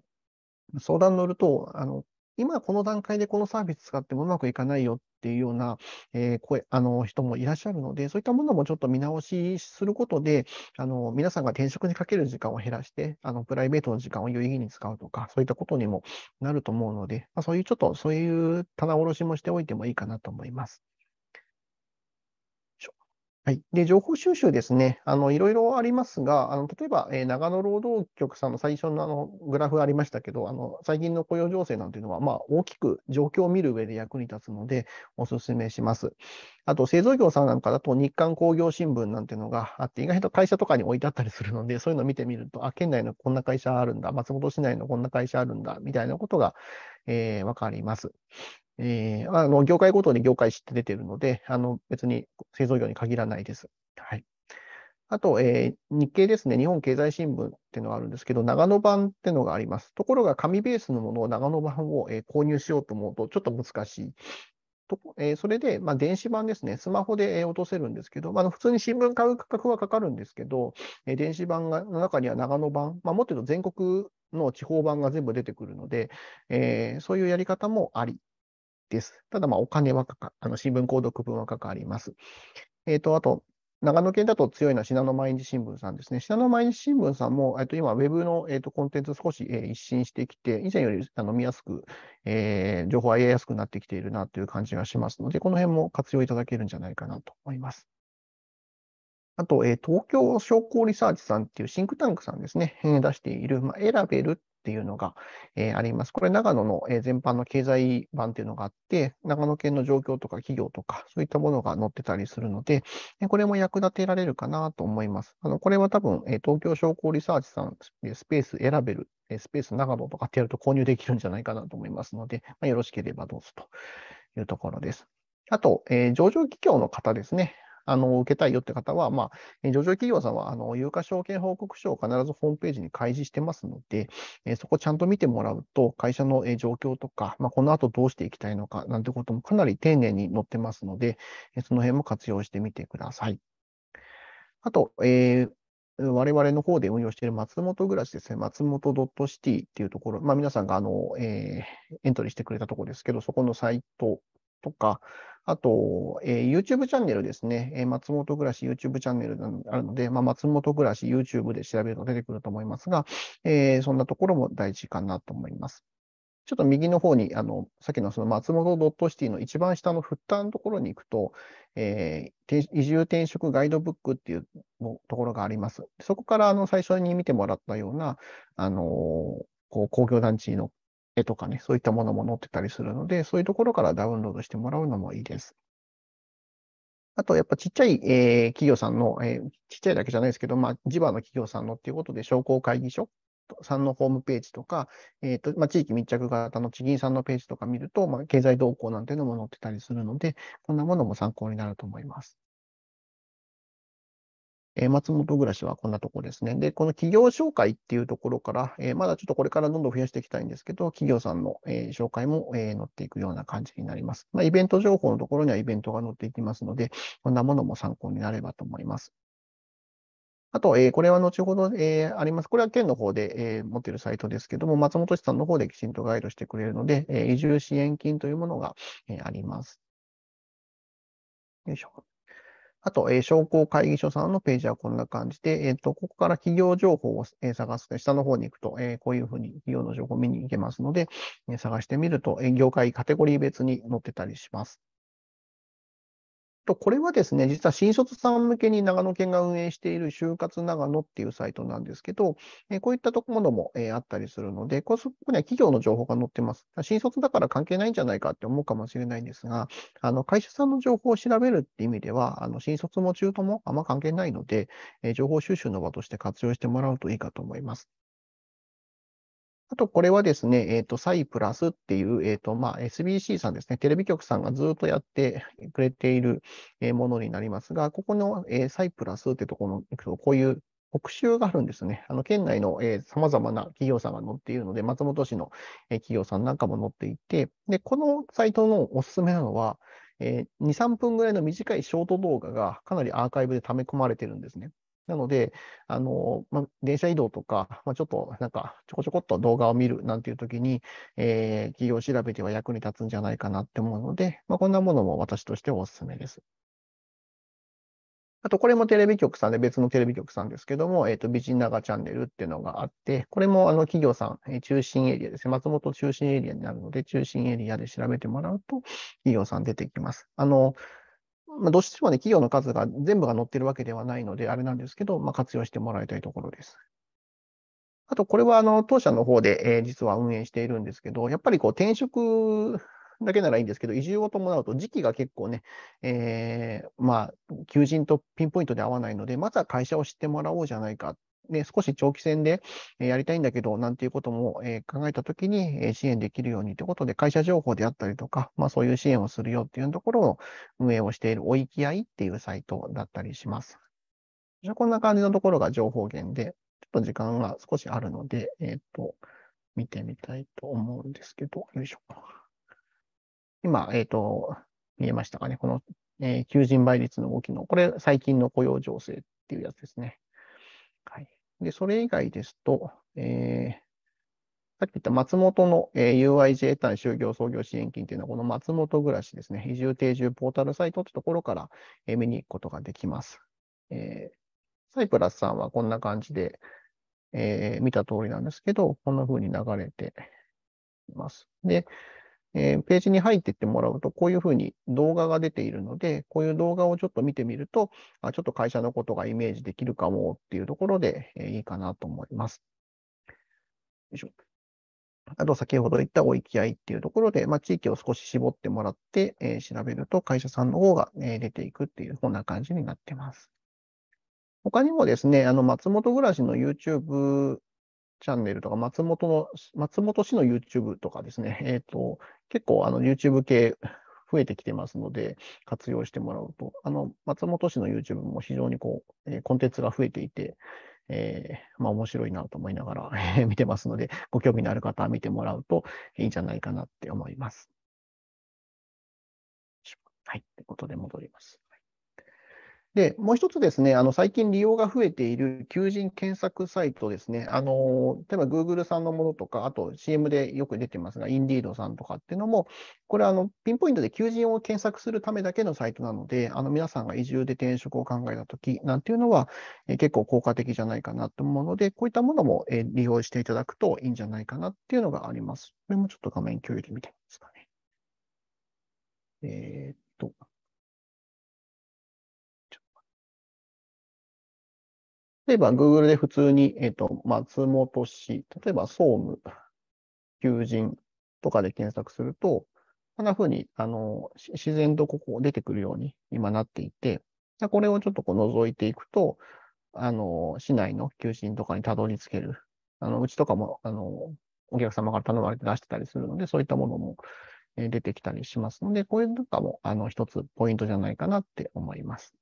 う、相談に乗ると、あの、今この段階でこのサービス使ってもうまくいかないよっていうような、え声、あの人もいらっしゃるので、そういったものもちょっと見直しすることで、あの皆さんが転職にかける時間を減らして、あのプライベートの時間を有意義に使うとか、そういったことにもなると思うので、まあ、そういうちょっと、そういう棚卸しもしておいてもいいかなと思います。はい、で情報収集ですね、あのいろいろありますが、あの例えば、えー、長野労働局さんの最初のあのグラフありましたけど、あの最近の雇用情勢なんていうのは、まあ、大きく状況を見る上で役に立つので、お勧めします。あと、製造業さんなんかだと、日刊工業新聞なんていうのがあって、意外と会社とかに置いてあったりするので、そういうのを見てみると、あ、県内のこんな会社あるんだ、松本市内のこんな会社あるんだ、みたいなことが、えー、分かります。えー、あの業界ごとに業界知って出てるので、あの別に製造業に限らないです。はい。あと、えー、日経ですね、日本経済新聞っていうのがあるんですけど、長野版っていうのがあります。ところが、紙ベースのものを長野版を、えー、購入しようと思うと、ちょっと難しい。とえー、それで、まあ、電子版ですね、スマホで、え落とせるんですけど、まあ、普通に新聞買う価格はかかるんですけど、え電子版がの中には長野版、まあ、もっと言うと全国の地方版が全部出てくるので、えそういうやり方もありです。ただ、まあ、お金はかか、あの新聞購読分はかかります。えっ、ー、と、あと、長野県だと強いのは信濃毎日新聞さんですね。信濃毎日新聞さんも、えっと、今、ウェブの、えっと、コンテンツ少し、えー、一新してきて、以前よりあの見やすく、えー、情報を得やすくなってきているなという感じがしますので、この辺も活用いただけるんじゃないかなと思います。あと、えー、東京商工リサーチさんっていうシンクタンクさんですね、え出している、まあ、エラベルっていうのが、えー、あります。これ、長野の、えー、全般の経済版っていうのがあって、長野県の状況とか企業とか、そういったものが載ってたりするので、これも役立てられるかなと思います。あのこれは多分、えー、東京商工リサーチさん、スペース選べる、スペース長野とかってやると購入できるんじゃないかなと思いますので、まあ、よろしければどうぞというところです。あと、えー、上場企業の方ですね。あの受けたいよって方は、まあ、上場企業さんはあの有価証券報告書を必ずホームページに開示してますので、えそこちゃんと見てもらうと、会社の状況とか、まあ、この後どうしていきたいのかなんてこともかなり丁寧に載ってますので、その辺も活用してみてください。あと、えー我々の方で運用している松本暮らしですね、松本 .city っていうところ、まあ、皆さんがあの、えー、エントリーしてくれたところですけど、そこのサイトとか、あと、えー、YouTube チャンネルですね。えー、松本暮らし YouTube チャンネルがあるので、まあ、松本暮らし YouTube で調べると出てくると思いますが、えー、そんなところも大事かなと思います。ちょっと右の方に、あの、さっきのその松本ドットシティの一番下のフッターのところに行くと、えー、移住転職ガイドブックっていうところがあります。そこから、あの、最初に見てもらったような、あのー、こう、公共団地の絵とかね、そういったものも載ってたりするので、そういうところからダウンロードしてもらうのもいいです。あと、やっぱちっちゃい、えー、企業さんの、えー、ちっちゃいだけじゃないですけど、まあ、地場の企業さんのっていうことで、商工会議所さんのホームページとか、えーとまあ、地域密着型の地銀さんのページとか見ると、まあ、経済動向なんていうのも載ってたりするので、こんなものも参考になると思います。え松本暮らしはこんなとこですね。で、この企業紹介っていうところから、えまだちょっとこれからどんどん増やしていきたいんですけど、企業さんの、え紹介も、え載っていくような感じになります。まあ、イベント情報のところにはイベントが載っていきますので、こんなものも参考になればと思います。あと、えこれは後ほど、えあります。これは県の方で、え持っているサイトですけども、松本市さんの方できちんとガイドしてくれるので、え移住支援金というものが、えあります。よいしょ。あと、えー、商工会議所さんのページはこんな感じで、えっ、ー、と、ここから企業情報を、えー、探すと、下の方に行くと、えー、こういうふうに企業の情報を見に行けますので、えー、探してみると、えー、業界カテゴリー別に載ってたりします。と、これはですね、実は新卒さん向けに長野県が運営している就活長野っていうサイトなんですけど、えこういったところも、えあったりするので、こそこには企業の情報が載ってます。新卒だから関係ないんじゃないかって思うかもしれないんですが、あの会社さんの情報を調べるって意味では、あの新卒も中途もあんま関係ないので、え情報収集の場として活用してもらうといいかと思います。あと、これはですね、えっ、ー、と、サイプラスっていう、えっ、ー、と、まあ、SBC さんですね、テレビ局さんがずっとやってくれているものになりますが、ここの、えー、サイプラスってところの、こういう特集があるんですね。あの県内の様々な企業さんが載っているので、松本市の、えー、企業さんなんかも載っていて、で、このサイトのおすすめなのは、えー、2、3分ぐらいの短いショート動画がかなりアーカイブで溜め込まれてるんですね。なので、あのまあ、電車移動とか、まあ、ちょっとなんかちょこちょこっと動画を見るなんていう時に、えー、企業調べては役に立つんじゃないかなって思うので、まあ、こんなものも私としてはおすすめです。あと、これもテレビ局さんで、別のテレビ局さんですけども、えっ、ー、と、美人長チャンネルっていうのがあって、これもあの企業さん、え中心エリアですね。松本中心エリアになるので、中心エリアで調べてもらうと、企業さん出てきます。あの、まあ、どうしてもね、企業の数が全部が載ってるわけではないので、あれなんですけど、まあ、活用してもらいたいところです。あと、これはあの当社の方で、えー、実は運営しているんですけど、やっぱりこう転職だけならいいんですけど、移住を伴うと時期が結構ね、えー、まあ、求人とピンポイントで合わないので、まずは会社を知ってもらおうじゃないかっね、少し長期戦でやりたいんだけど、なんていうことも考えたときに支援できるようにということで、会社情報であったりとか、まあそういう支援をするよっていうところを運営をしているおいきあいっていうサイトだったりします。こんな感じのところが情報源で、ちょっと時間が少しあるので、えっ、ー、と、見てみたいと思うんですけど、よいしょ。今、えっ、ー、と、見えましたかね。この、えー、求人倍率の動きの、これ最近の雇用情勢っていうやつですね。で、それ以外ですと、えー、さっき言った松本の、えー、UIJ 単就業創業支援金というのは、この松本暮らしですね、移住定住ポータルサイトというところから、えー、見に行くことができます。えー、サイプラスさんはこんな感じで、えー、見た通りなんですけど、こんな風に流れています。で、えー、ページに入っていってもらうと、こういうふうに動画が出ているので、こういう動画をちょっと見てみると、あちょっと会社のことがイメージできるかもっていうところで、えー、いいかなと思います。よいしょあと、先ほど言ったお行き合いっていうところで、まあ、地域を少し絞ってもらって、えー、調べると、会社さんの方が、え出ていくっていう、こんな感じになってます。他にもですね、あの松本暮らしの YouTube チャンネルとか、松本の、松本市の YouTube とかですね、えっ、ー、と、結構あの YouTube 系増えてきてますので、活用してもらうと、あの、松本市の YouTube も非常にこう、えー、コンテンツが増えていて、えー、まあ面白いなと思いながら (laughs) 見てますので、ご興味のある方は見てもらうといいんじゃないかなって思います。はい。ということで戻ります。で、もう一つですね、あの最近利用が増えている求人検索サイトですね、あの例えば Google さんのものとか、あと CM でよく出てますが、Indeed さんとかっていうのも、これあの、ピンポイントで求人を検索するためだけのサイトなので、あの皆さんが移住で転職を考えたときなんていうのは、え結構効果的じゃないかなと思うので、こういったものも、え利用していただくといいんじゃないかなっていうのがあります。これもちょっと画面共有で見てみますかね。えー、っと。例えば Google で普通に、えっ、ー、と、松本市、例えば総務、求人とかで検索すると、こんな風に、あの、自然とここ出てくるように今なっていて、これをちょっとこう覗いていくと、あの、市内の求人とかにたどり着ける。あの、うちとかも、あの、お客様から頼まれて出してたりするので、そういったものも出てきたりしますので、こういうのかも、あの、一つポイントじゃないかなって思います。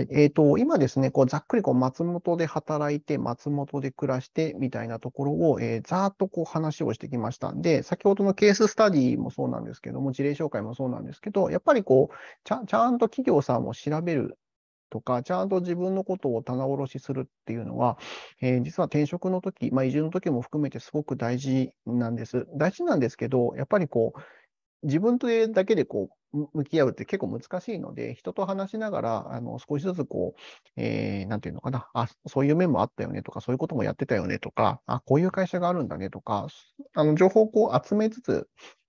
はいえーと、と今ですね、こうざっくりこう松本で働いて、松本で暮らしてみたいなところを、えー、ざーっとこう話をしてきました。で、先ほどのケーススタディもそうなんですけども、事例紹介もそうなんですけど、やっぱりこうちゃちゃんと企業さんを調べるとか、ちゃんと自分のことを棚卸しするっていうのは、えー、実は転職の時、まあ、移住の時も含めてすごく大事なんです。大事なんですけど、やっぱりこう、自分とだけでこう向き合うって結構難しいので、人と話しながら、あの少しずつこう、えー、なんていうのかなあ、そういう面もあったよねとか、そういうこともやってたよねとか、あこういう会社があるんだねとか、あの情報をこう集めつつ、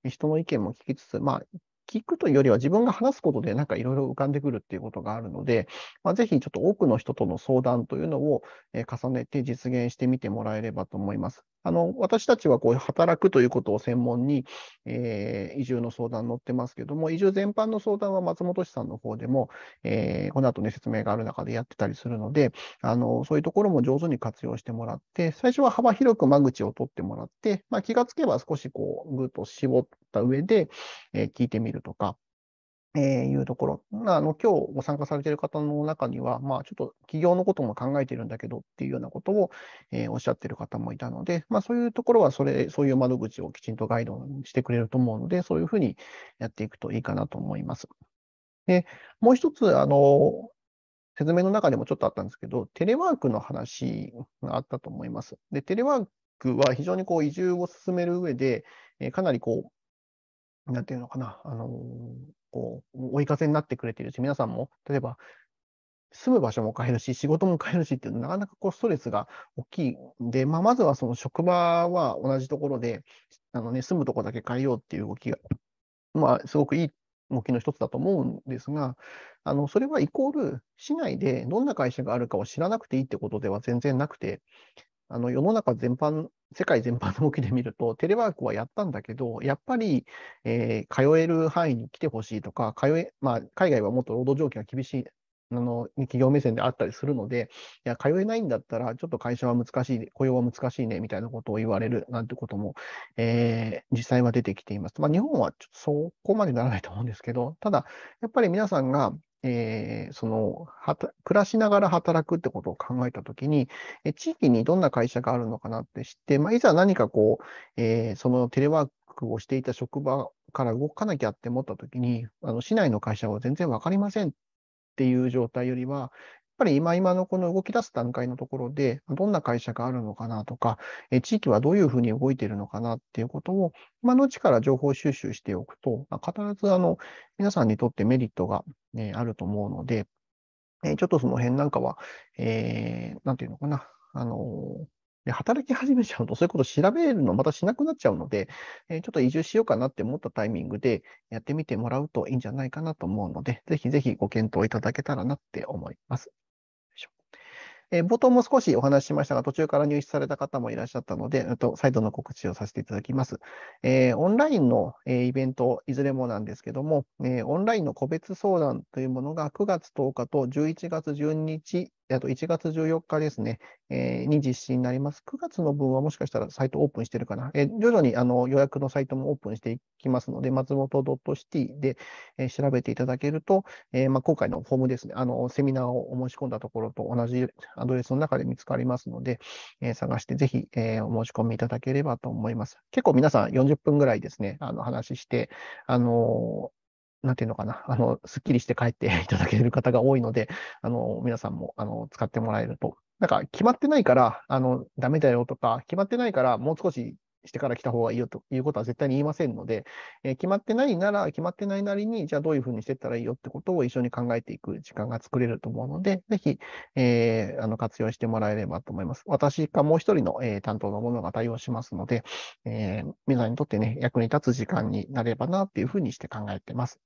人の意見も聞きつつ、まあ、聞くというよりは自分が話すことでなんかいろいろ浮かんでくるっていうことがあるので、まあ、ぜひちょっと多くの人との相談というのを、え重ねて実現してみてもらえればと思います。あの私たちはこう働くということを専門に、えー、移住の相談乗ってますけども、移住全般の相談は松本市さんの方でも、えー、この後ね、説明がある中でやってたりするのであの、そういうところも上手に活用してもらって、最初は幅広く間口を取ってもらって、まあ、気がつけば少しこう、ぐっと絞っった上で、えー、聞いてみるとか、えー、いうところ。あの、今日ご参加されている方の中には、まあ、ちょっと企業のことも考えてるんだけどっていうようなことを、えー、おっしゃってる方もいたので、まあ、そういうところは、それ、そういう窓口をきちんとガイドしてくれると思うので、そういうふうにやっていくといいかなと思います。で、もう一つ、あの、説明の中でもちょっとあったんですけど、テレワークの話があったと思います。で、テレワークは非常にこう移住を進める上で、えー、かなりこうなんていうのかな、あのこう追い風になってくれてるし、皆さんも、例えば、住む場所も変えるし、仕事も変えるしっていう、なかなかこうストレスが大きいんで、まあ、まずはその職場は同じところで、あのね、住むとこだけ変えようっていう動きが、まあ、すごくいい動きの一つだと思うんですが、あのそれはイコール、市内でどんな会社があるかを知らなくていいってことでは全然なくて、あの世の中全般、世界全般の動きで見ると、テレワークはやったんだけど、やっぱり、えー、通える範囲に来てほしいとか、通えまあ、海外はもっと労働条件が厳しいあの企業目線であったりするので、いや、通えないんだったら、ちょっと会社は難しい、雇用は難しいねみたいなことを言われるなんてことも、えー、実際は出てきています。まあ、日本はちょっとそこまでならないと思うんですけど、ただ、やっぱり皆さんがえー、その暮らしながら働くってことを考えたときに、え地域にどんな会社があるのかなって知って、まあ、いざ何かこう、えー、そのテレワークをしていた職場から動かなきゃって思ったときに、あの市内の会社は全然わかりませんっていう状態よりは、ぱり今今のこの動き出す段階のところで、どんな会社があるのかなとか、地域はどういうふうに動いているのかなっていうことを、今のうちから情報収集しておくと、必ずあの皆さんにとってメリットが、ね、あると思うので、えちょっとその辺なんかは、えー、なんていうのかな、あので働き始めちゃうと、そういうこと調べるのまたしなくなっちゃうので、えちょっと移住しようかなって思ったタイミングでやってみてもらうといいんじゃないかなと思うので、ぜひぜひご検討いただけたらなって思います。え冒頭も少しお話ししましたが、途中から入室された方もいらっしゃったので、えっと、再度の告知をさせていただきます。えー、オンラインの、えイベント、いずれもなんですけども、えオンラインの個別相談というものが9月10日と11月12日あと1月14日ですね、えー、に実施になります。9月の分はもしかしたらサイトオープンしてるかな。えー、徐々にあの予約のサイトもオープンしていきますので、松本 .city で、えー、調べていただけると、えーまあ、今回のフォームですね、あのセミナーを申し込んだところと同じアドレスの中で見つかりますので、えー、探してぜひ、えー、お申し込みいただければと思います。結構皆さん40分ぐらいですね、あの話して、あのなんていうのかな、あの、すっきりして帰って (laughs) いただける方が多いので、あの、皆さんも、あの、使ってもらえると。なんか、決まってないから、あの、ダメだよとか、決まってないから、もう少ししてから来た方がいいよということは絶対に言いませんので、えー、決まってないなら、決まってないなりに、じゃあどういうふうにしていったらいいよってことを一緒に考えていく時間が作れると思うので、ぜひ、えー、あの活用してもらえればと思います。私かもう一人の、えー、担当の者が対応しますので、え皆さんにとってね、役に立つ時間になればなっていうふうにして考えてます。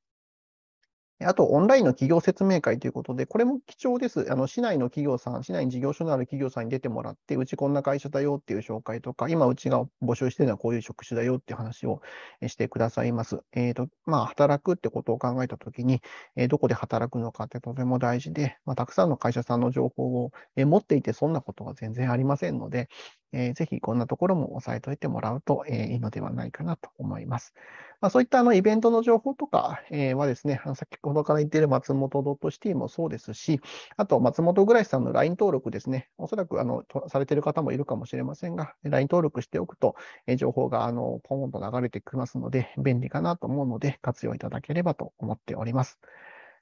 あと、オンラインの企業説明会ということで、これも貴重です。あの市内の企業さん、市内に事業所のある企業さんに出てもらって、うちこんな会社だよっていう紹介とか、今うちが募集しているのはこういう職種だよっていう話をしてくださいます。えっ、ー、と、まあ、働くってことを考えたときに、えどこで働くのかってとても大事で、まあ、たくさんの会社さんの情報を、え持っていて、そんなことは全然ありませんので、えー、ぜひこんなところも押さえておいてもらうと、えー、いいのではないかなと思います。まあ、そういったあのイベントの情報とか、えはですね、先ほどから言っている松本 .st もそうですし、あと松本ぐらしさんの LINE 登録ですね、おそらくあのされている方もいるかもしれませんが、LINE 登録しておくと、え情報があのポンと流れてきますので、便利かなと思うので、活用いただければと思っております。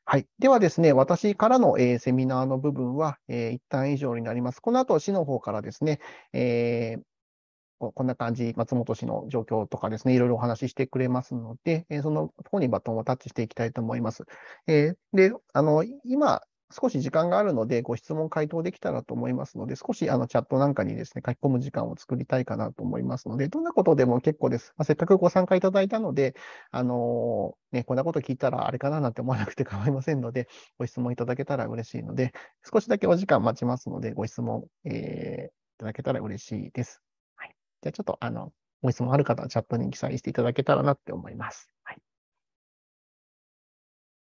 はい。ではですね、私からの、えー、セミナーの部分は、えー、一旦以上になります。この後、市の方からですね、えーこんな感じ、松本市の状況とかですね、いろいろお話ししてくれますので、えー、その方にバトンをタッチしていきたいと思います。えー、で、あの、今、少し時間があるので、ご質問回答できたらと思いますので、少しあのチャットなんかにですね、書き込む時間を作りたいかなと思いますので、どんなことでも結構です。まあ、せっかくご参加いただいたので、あのー、ね、こんなこと聞いたらあれかななんて思わなくて構いませんので、ご質問いただけたら嬉しいので、少しだけお時間待ちますので、ご質問、えー、いただけたら嬉しいです。はい、じゃあちょっと、あの、ご質問ある方はチャットに記載していただけたらなって思います。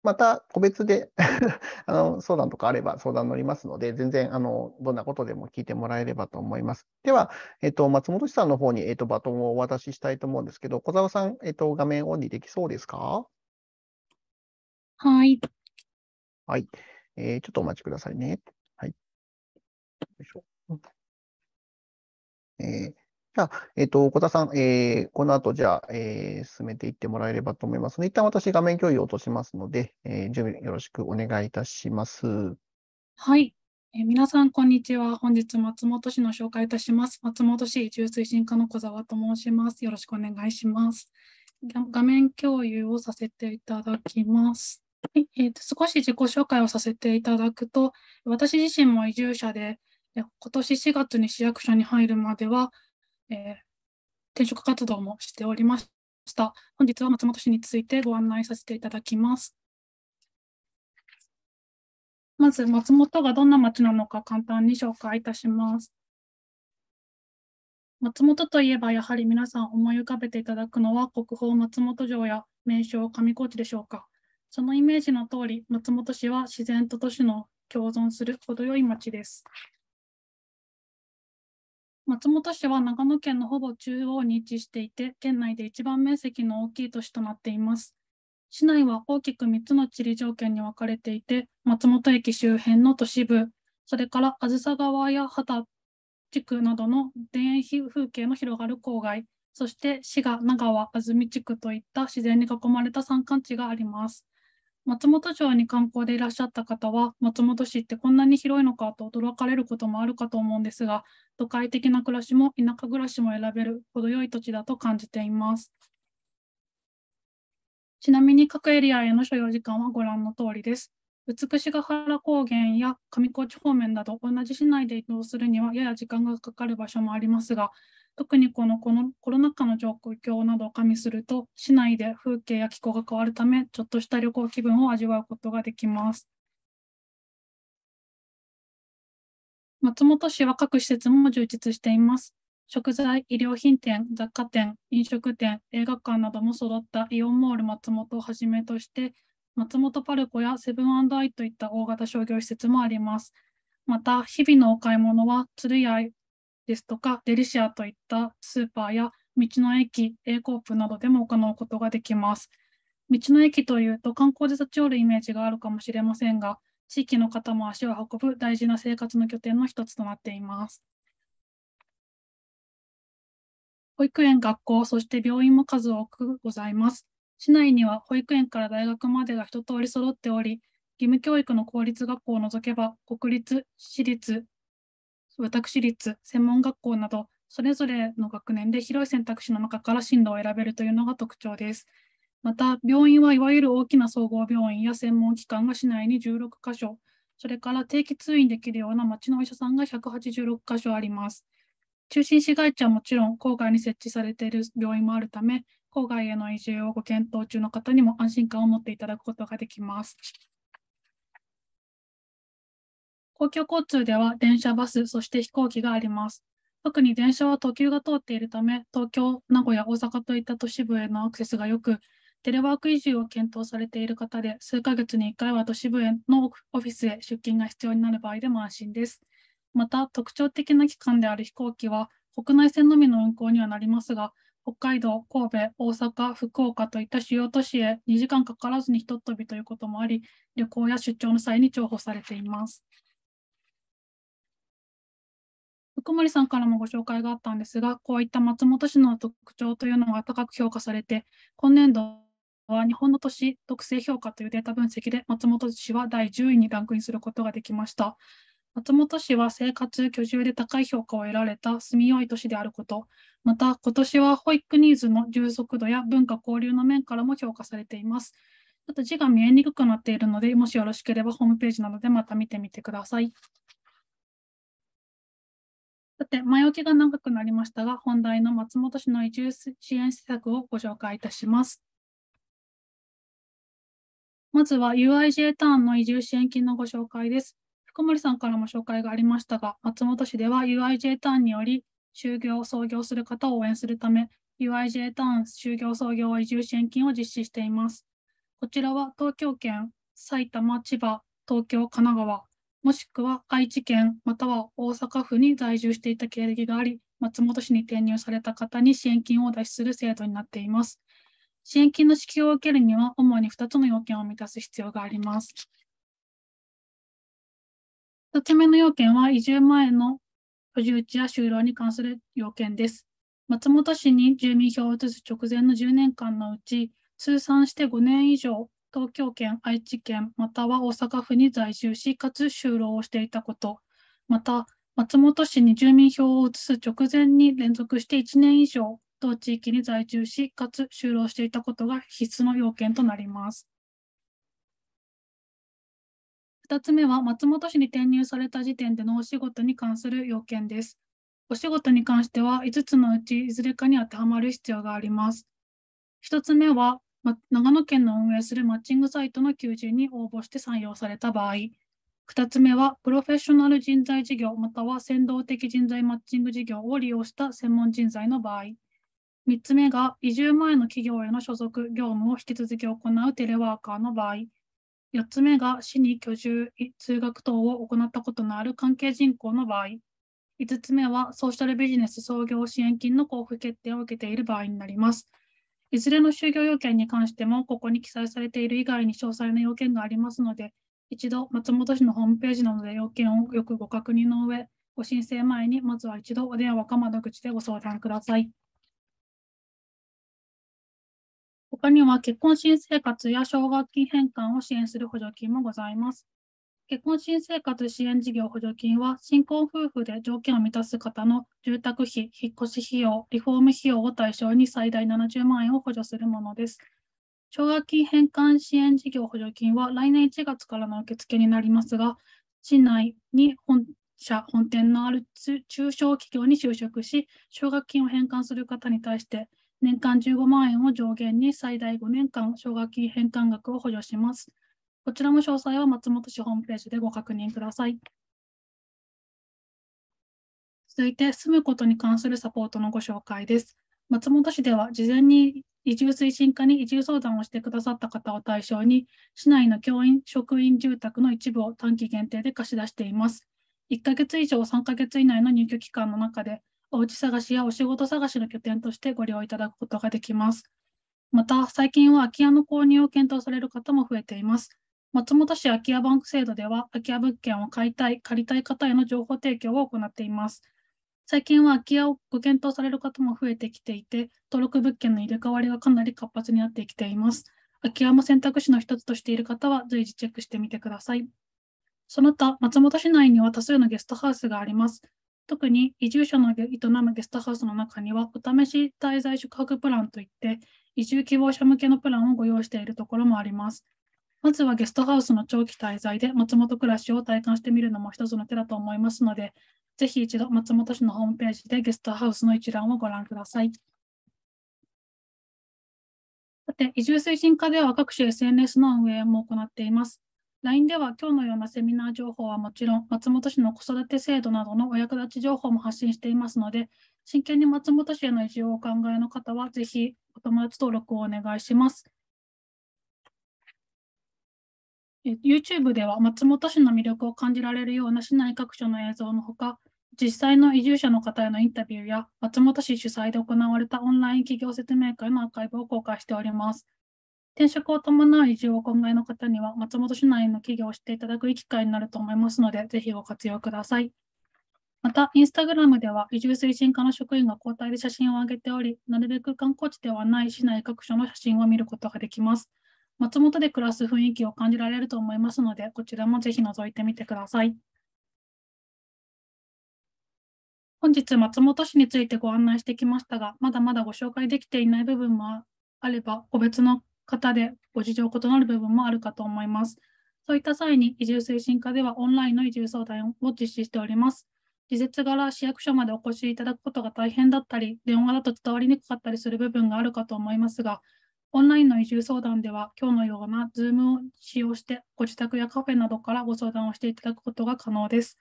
また個別で (laughs) あの相談とかあれば相談乗りますので、全然あのどんなことでも聞いてもらえればと思います。では、えっと、松本さんの方に、えっと、バトンをお渡ししたいと思うんですけど、小沢さん、えっと、画面オンにできそうですかはい。はい、えー、ちょっとお待ちくださいね。はい。よいしょ。えーじゃあ、えっ、ー、と、小田さん、えー、この後、じゃあ、えー、進めていってもらえればと思いますので、一旦私、画面共有を落としますので、えー、準備よろしくお願いいたします。はい。えー、皆さん、こんにちは。本日、松本市の紹介いたします。松本市移住推進課の小沢と申します。よろしくお願いします。画面共有をさせていただきます。はいえー、少し自己紹介をさせていただくと、私自身も移住者で、今年4月に市役所に入るまでは、えー、転職活動もしておりました。本日は松本市についてご案内させていただきます。まず、松本がどんな町なのか簡単に紹介いたします。松本といえば、やはり皆さん思い浮かべていただくのは国宝松本城や名称上高地でしょうか。そのイメージの通り、松本市は自然と都市の共存する程よい町です。松本市は長野県のほぼ中央に位置していて、県内で一番面積の大きい都市となっています。市内は大きく3つの地理条件に分かれていて、松本駅周辺の都市部、それから梓川や畑地区などの田園風景の広がる郊外、そして滋賀、長和、安住地区といった自然に囲まれた山間地があります。松本城に観光でいらっしゃった方は、松本市ってこんなに広いのかと驚かれることもあるかと思うんですが、都会的な暮らしも田舎暮らしも選べる程よい土地だと感じています。ちなみに各エリアへの所要時間はご覧の通りです。美ヶ原高原や上高地方面など同じ市内で移動するにはやや時間がかかる場所もありますが、特にこのこのコロナ禍の状況などを加味すると、市内で風景や気候が変わるため、ちょっとした旅行気分を味わうことができます。松本市は各施設も充実しています。食材、衣料品店、雑貨店、飲食店、映画館なども揃ったイオンモール松本をはじめとして、松本パルコやセブンアイといった大型商業施設もあります。また、日々のお買い物は、鶴屋ですとか、デリシアといったスーパーや道の駅、A コープなどでも行うことができます。道の駅というと観光で立ち寄るイメージがあるかもしれませんが、地域の方も足を運ぶ大事な生活の拠点の一つとなっています。保育園、学校、そして病院も数多くございます。市内には保育園から大学までが一通り揃っており、義務教育の公立学校を除けば、国立、私立、私立、専門学校など、それぞれの学年で広い選択肢の中から進路を選べるというのが特徴です。また、病院はいわゆる大きな総合病院や専門機関が市内に16箇所、それから定期通院できるような町のお医者さんが186箇所あります。中心市街地はもちろん、郊外に設置されている病院もあるため、郊外への移住をご検討中の方にも安心感を持っていただくことができます。公共交通では電車、バス、そして飛行機があります。特に電車は特急が通っているため、東京、名古屋、大阪といった都市部へのアクセスが良く、テレワーク移住を検討されている方で、数ヶ月に1回は都市部へのオフィスへ出勤が必要になる場合でも安心です。また、特徴的な機関である飛行機は、国内線のみの運行にはなりますが、北海道、神戸、大阪、福岡といった主要都市へ2時間かからずにひとっ飛びということもあり、旅行や出張の際に重宝されています。小森さんからもご紹介があったんですが、こういった松本市の特徴というのが高く評価されて、今年度は日本の都市特性評価というデータ分析で松本市は第10位にランクインすることができました。松本市は生活、居住で高い評価を得られた住みよい都市であること、また今年は保育ニーズの充足度や文化交流の面からも評価されています。ちょっと字が見えにくくなっているので、もしよろしければホームページなどでまた見てみてください。さて、前置きが長くなりましたが、本題の松本市の移住支援施策をご紹介いたします。まずは UIJ ターンの移住支援金のご紹介です。福森さんからも紹介がありましたが、松本市では UIJ ターンにより、就業・創業する方を応援するため、UIJ ターン就業・創業移住支援金を実施しています。こちらは東京圏、埼玉、千葉、東京、神奈川、もしくは愛知県または大阪府に在住していた経歴があり、松本市に転入された方に支援金を出しする制度になっています。支援金の支給を受けるには、主に2つの要件を満たす必要があります。1つ目の要件は、移住前の居住地や就労に関する要件です。松本市に住民票を移す直前の10年間のうち、通算して5年以上東京圏、愛知県、または大阪府に在住し、かつ就労をしていたこと、また、松本市に住民票を移す直前に連続して1年以上、同地域に在住し、かつ就労していたことが必須の要件となります。2つ目は、松本市に転入された時点でのお仕事に関する要件です。お仕事に関しては、5つのうちいずれかに当てはまる必要があります。1つ目は、ま、長野県の運営するマッチングサイトの求人に応募して採用された場合、2つ目は、プロフェッショナル人材事業または先導的人材マッチング事業を利用した専門人材の場合、3つ目が、移住前の企業への所属業務を引き続き行うテレワーカーの場合、4つ目が、市に居住、通学等を行ったことのある関係人口の場合、5つ目は、ソーシャルビジネス創業支援金の交付決定を受けている場合になります。いずれの就業要件に関しても、ここに記載されている以外に詳細な要件がありますので、一度松本市のホームページなどで要件をよくご確認の上、ご申請前にまずは一度お電話か窓口でご相談ください。他には結婚新生活や奨学金返還を支援する補助金もございます。結婚新生活支援事業補助金は、新婚夫婦で条件を満たす方の住宅費、引っ越し費用、リフォーム費用を対象に最大70万円を補助するものです。奨学金返還支援事業補助金は来年1月からの受付になりますが、市内に本社、本店のある中小企業に就職し、奨学金を返還する方に対して、年間15万円を上限に最大5年間奨学金返還額を補助します。こちらも詳細は松本市ホームページでご確認ください。続いて、住むことに関するサポートのご紹介です。松本市では、事前に移住推進課に移住相談をしてくださった方を対象に、市内の教員、職員住宅の一部を短期限定で貸し出しています。1ヶ月以上3ヶ月以内の入居期間の中で、おうち探しやお仕事探しの拠点としてご利用いただくことができます。また、最近は空き家の購入を検討される方も増えています。松本市空き家バンク制度では、空き家物件を買いたい、借りたい方への情報提供を行っています。最近は空き家をご検討される方も増えてきていて、登録物件の入れ替わりがかなり活発になってきています。空き家も選択肢の一つとしている方は、随時チェックしてみてください。その他、松本市内には多数のゲストハウスがあります。特に移住者の営むゲストハウスの中には、お試し滞在宿泊プランといって、移住希望者向けのプランをご用意しているところもあります。まずはゲストハウスの長期滞在で松本暮らしを体感してみるのも一つの手だと思いますので、ぜひ一度松本市のホームページでゲストハウスの一覧をご覧ください。さて、移住推進課では各種 SNS の運営も行っています。LINE では今日のようなセミナー情報はもちろん、松本市の子育て制度などのお役立ち情報も発信していますので、真剣に松本市への移住をお考えの方は、ぜひお友達登録をお願いします。YouTube では松本市の魅力を感じられるような市内各所の映像のほか、実際の移住者の方へのインタビューや、松本市主催で行われたオンライン企業説明会のアーカイブを公開しております。転職を伴う移住を考えの方には、松本市内の企業を知っていただく機会になると思いますので、ぜひご活用ください。また、インスタグラムでは、移住推進課の職員が交代で写真を上げており、なるべく観光地ではない市内各所の写真を見ることができます。松本で暮らす雰囲気を感じられると思いますので、こちらもぜひ覗いてみてください。本日、松本市についてご案内してきましたが、まだまだご紹介できていない部分もあれば、個別の方でご事情異なる部分もあるかと思います。そういった際に、移住推進課ではオンラインの移住相談を実施しております。事実柄市役所までお越しいただくことが大変だったり、電話だと伝わりにくかったりする部分があるかと思いますが、オンラインの移住相談では、今日のような Zoom を使用して、ご自宅やカフェなどからご相談をしていただくことが可能です。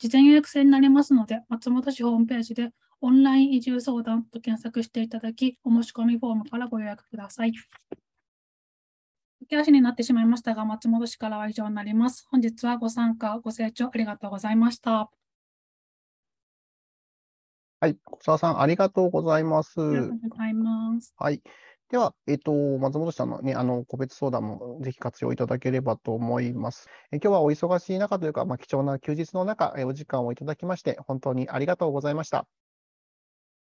事前予約制になりますので、松本市ホームページでオンライン移住相談と検索していただき、お申し込みフォームからご予約ください。駆け足になってしまいましたが、松本市からは以上になります。本日はご参加、ご清聴ありがとうございました。はい、小沢さん、ありがとうございます。ありがとうございます。はい。では、えっ、と、松本さんのね、あの、個別相談もぜひ活用いただければと思います。え今日はお忙しい中というか、まあ、貴重な休日の中、えお時間をいただきまして、本当にありがとうございました。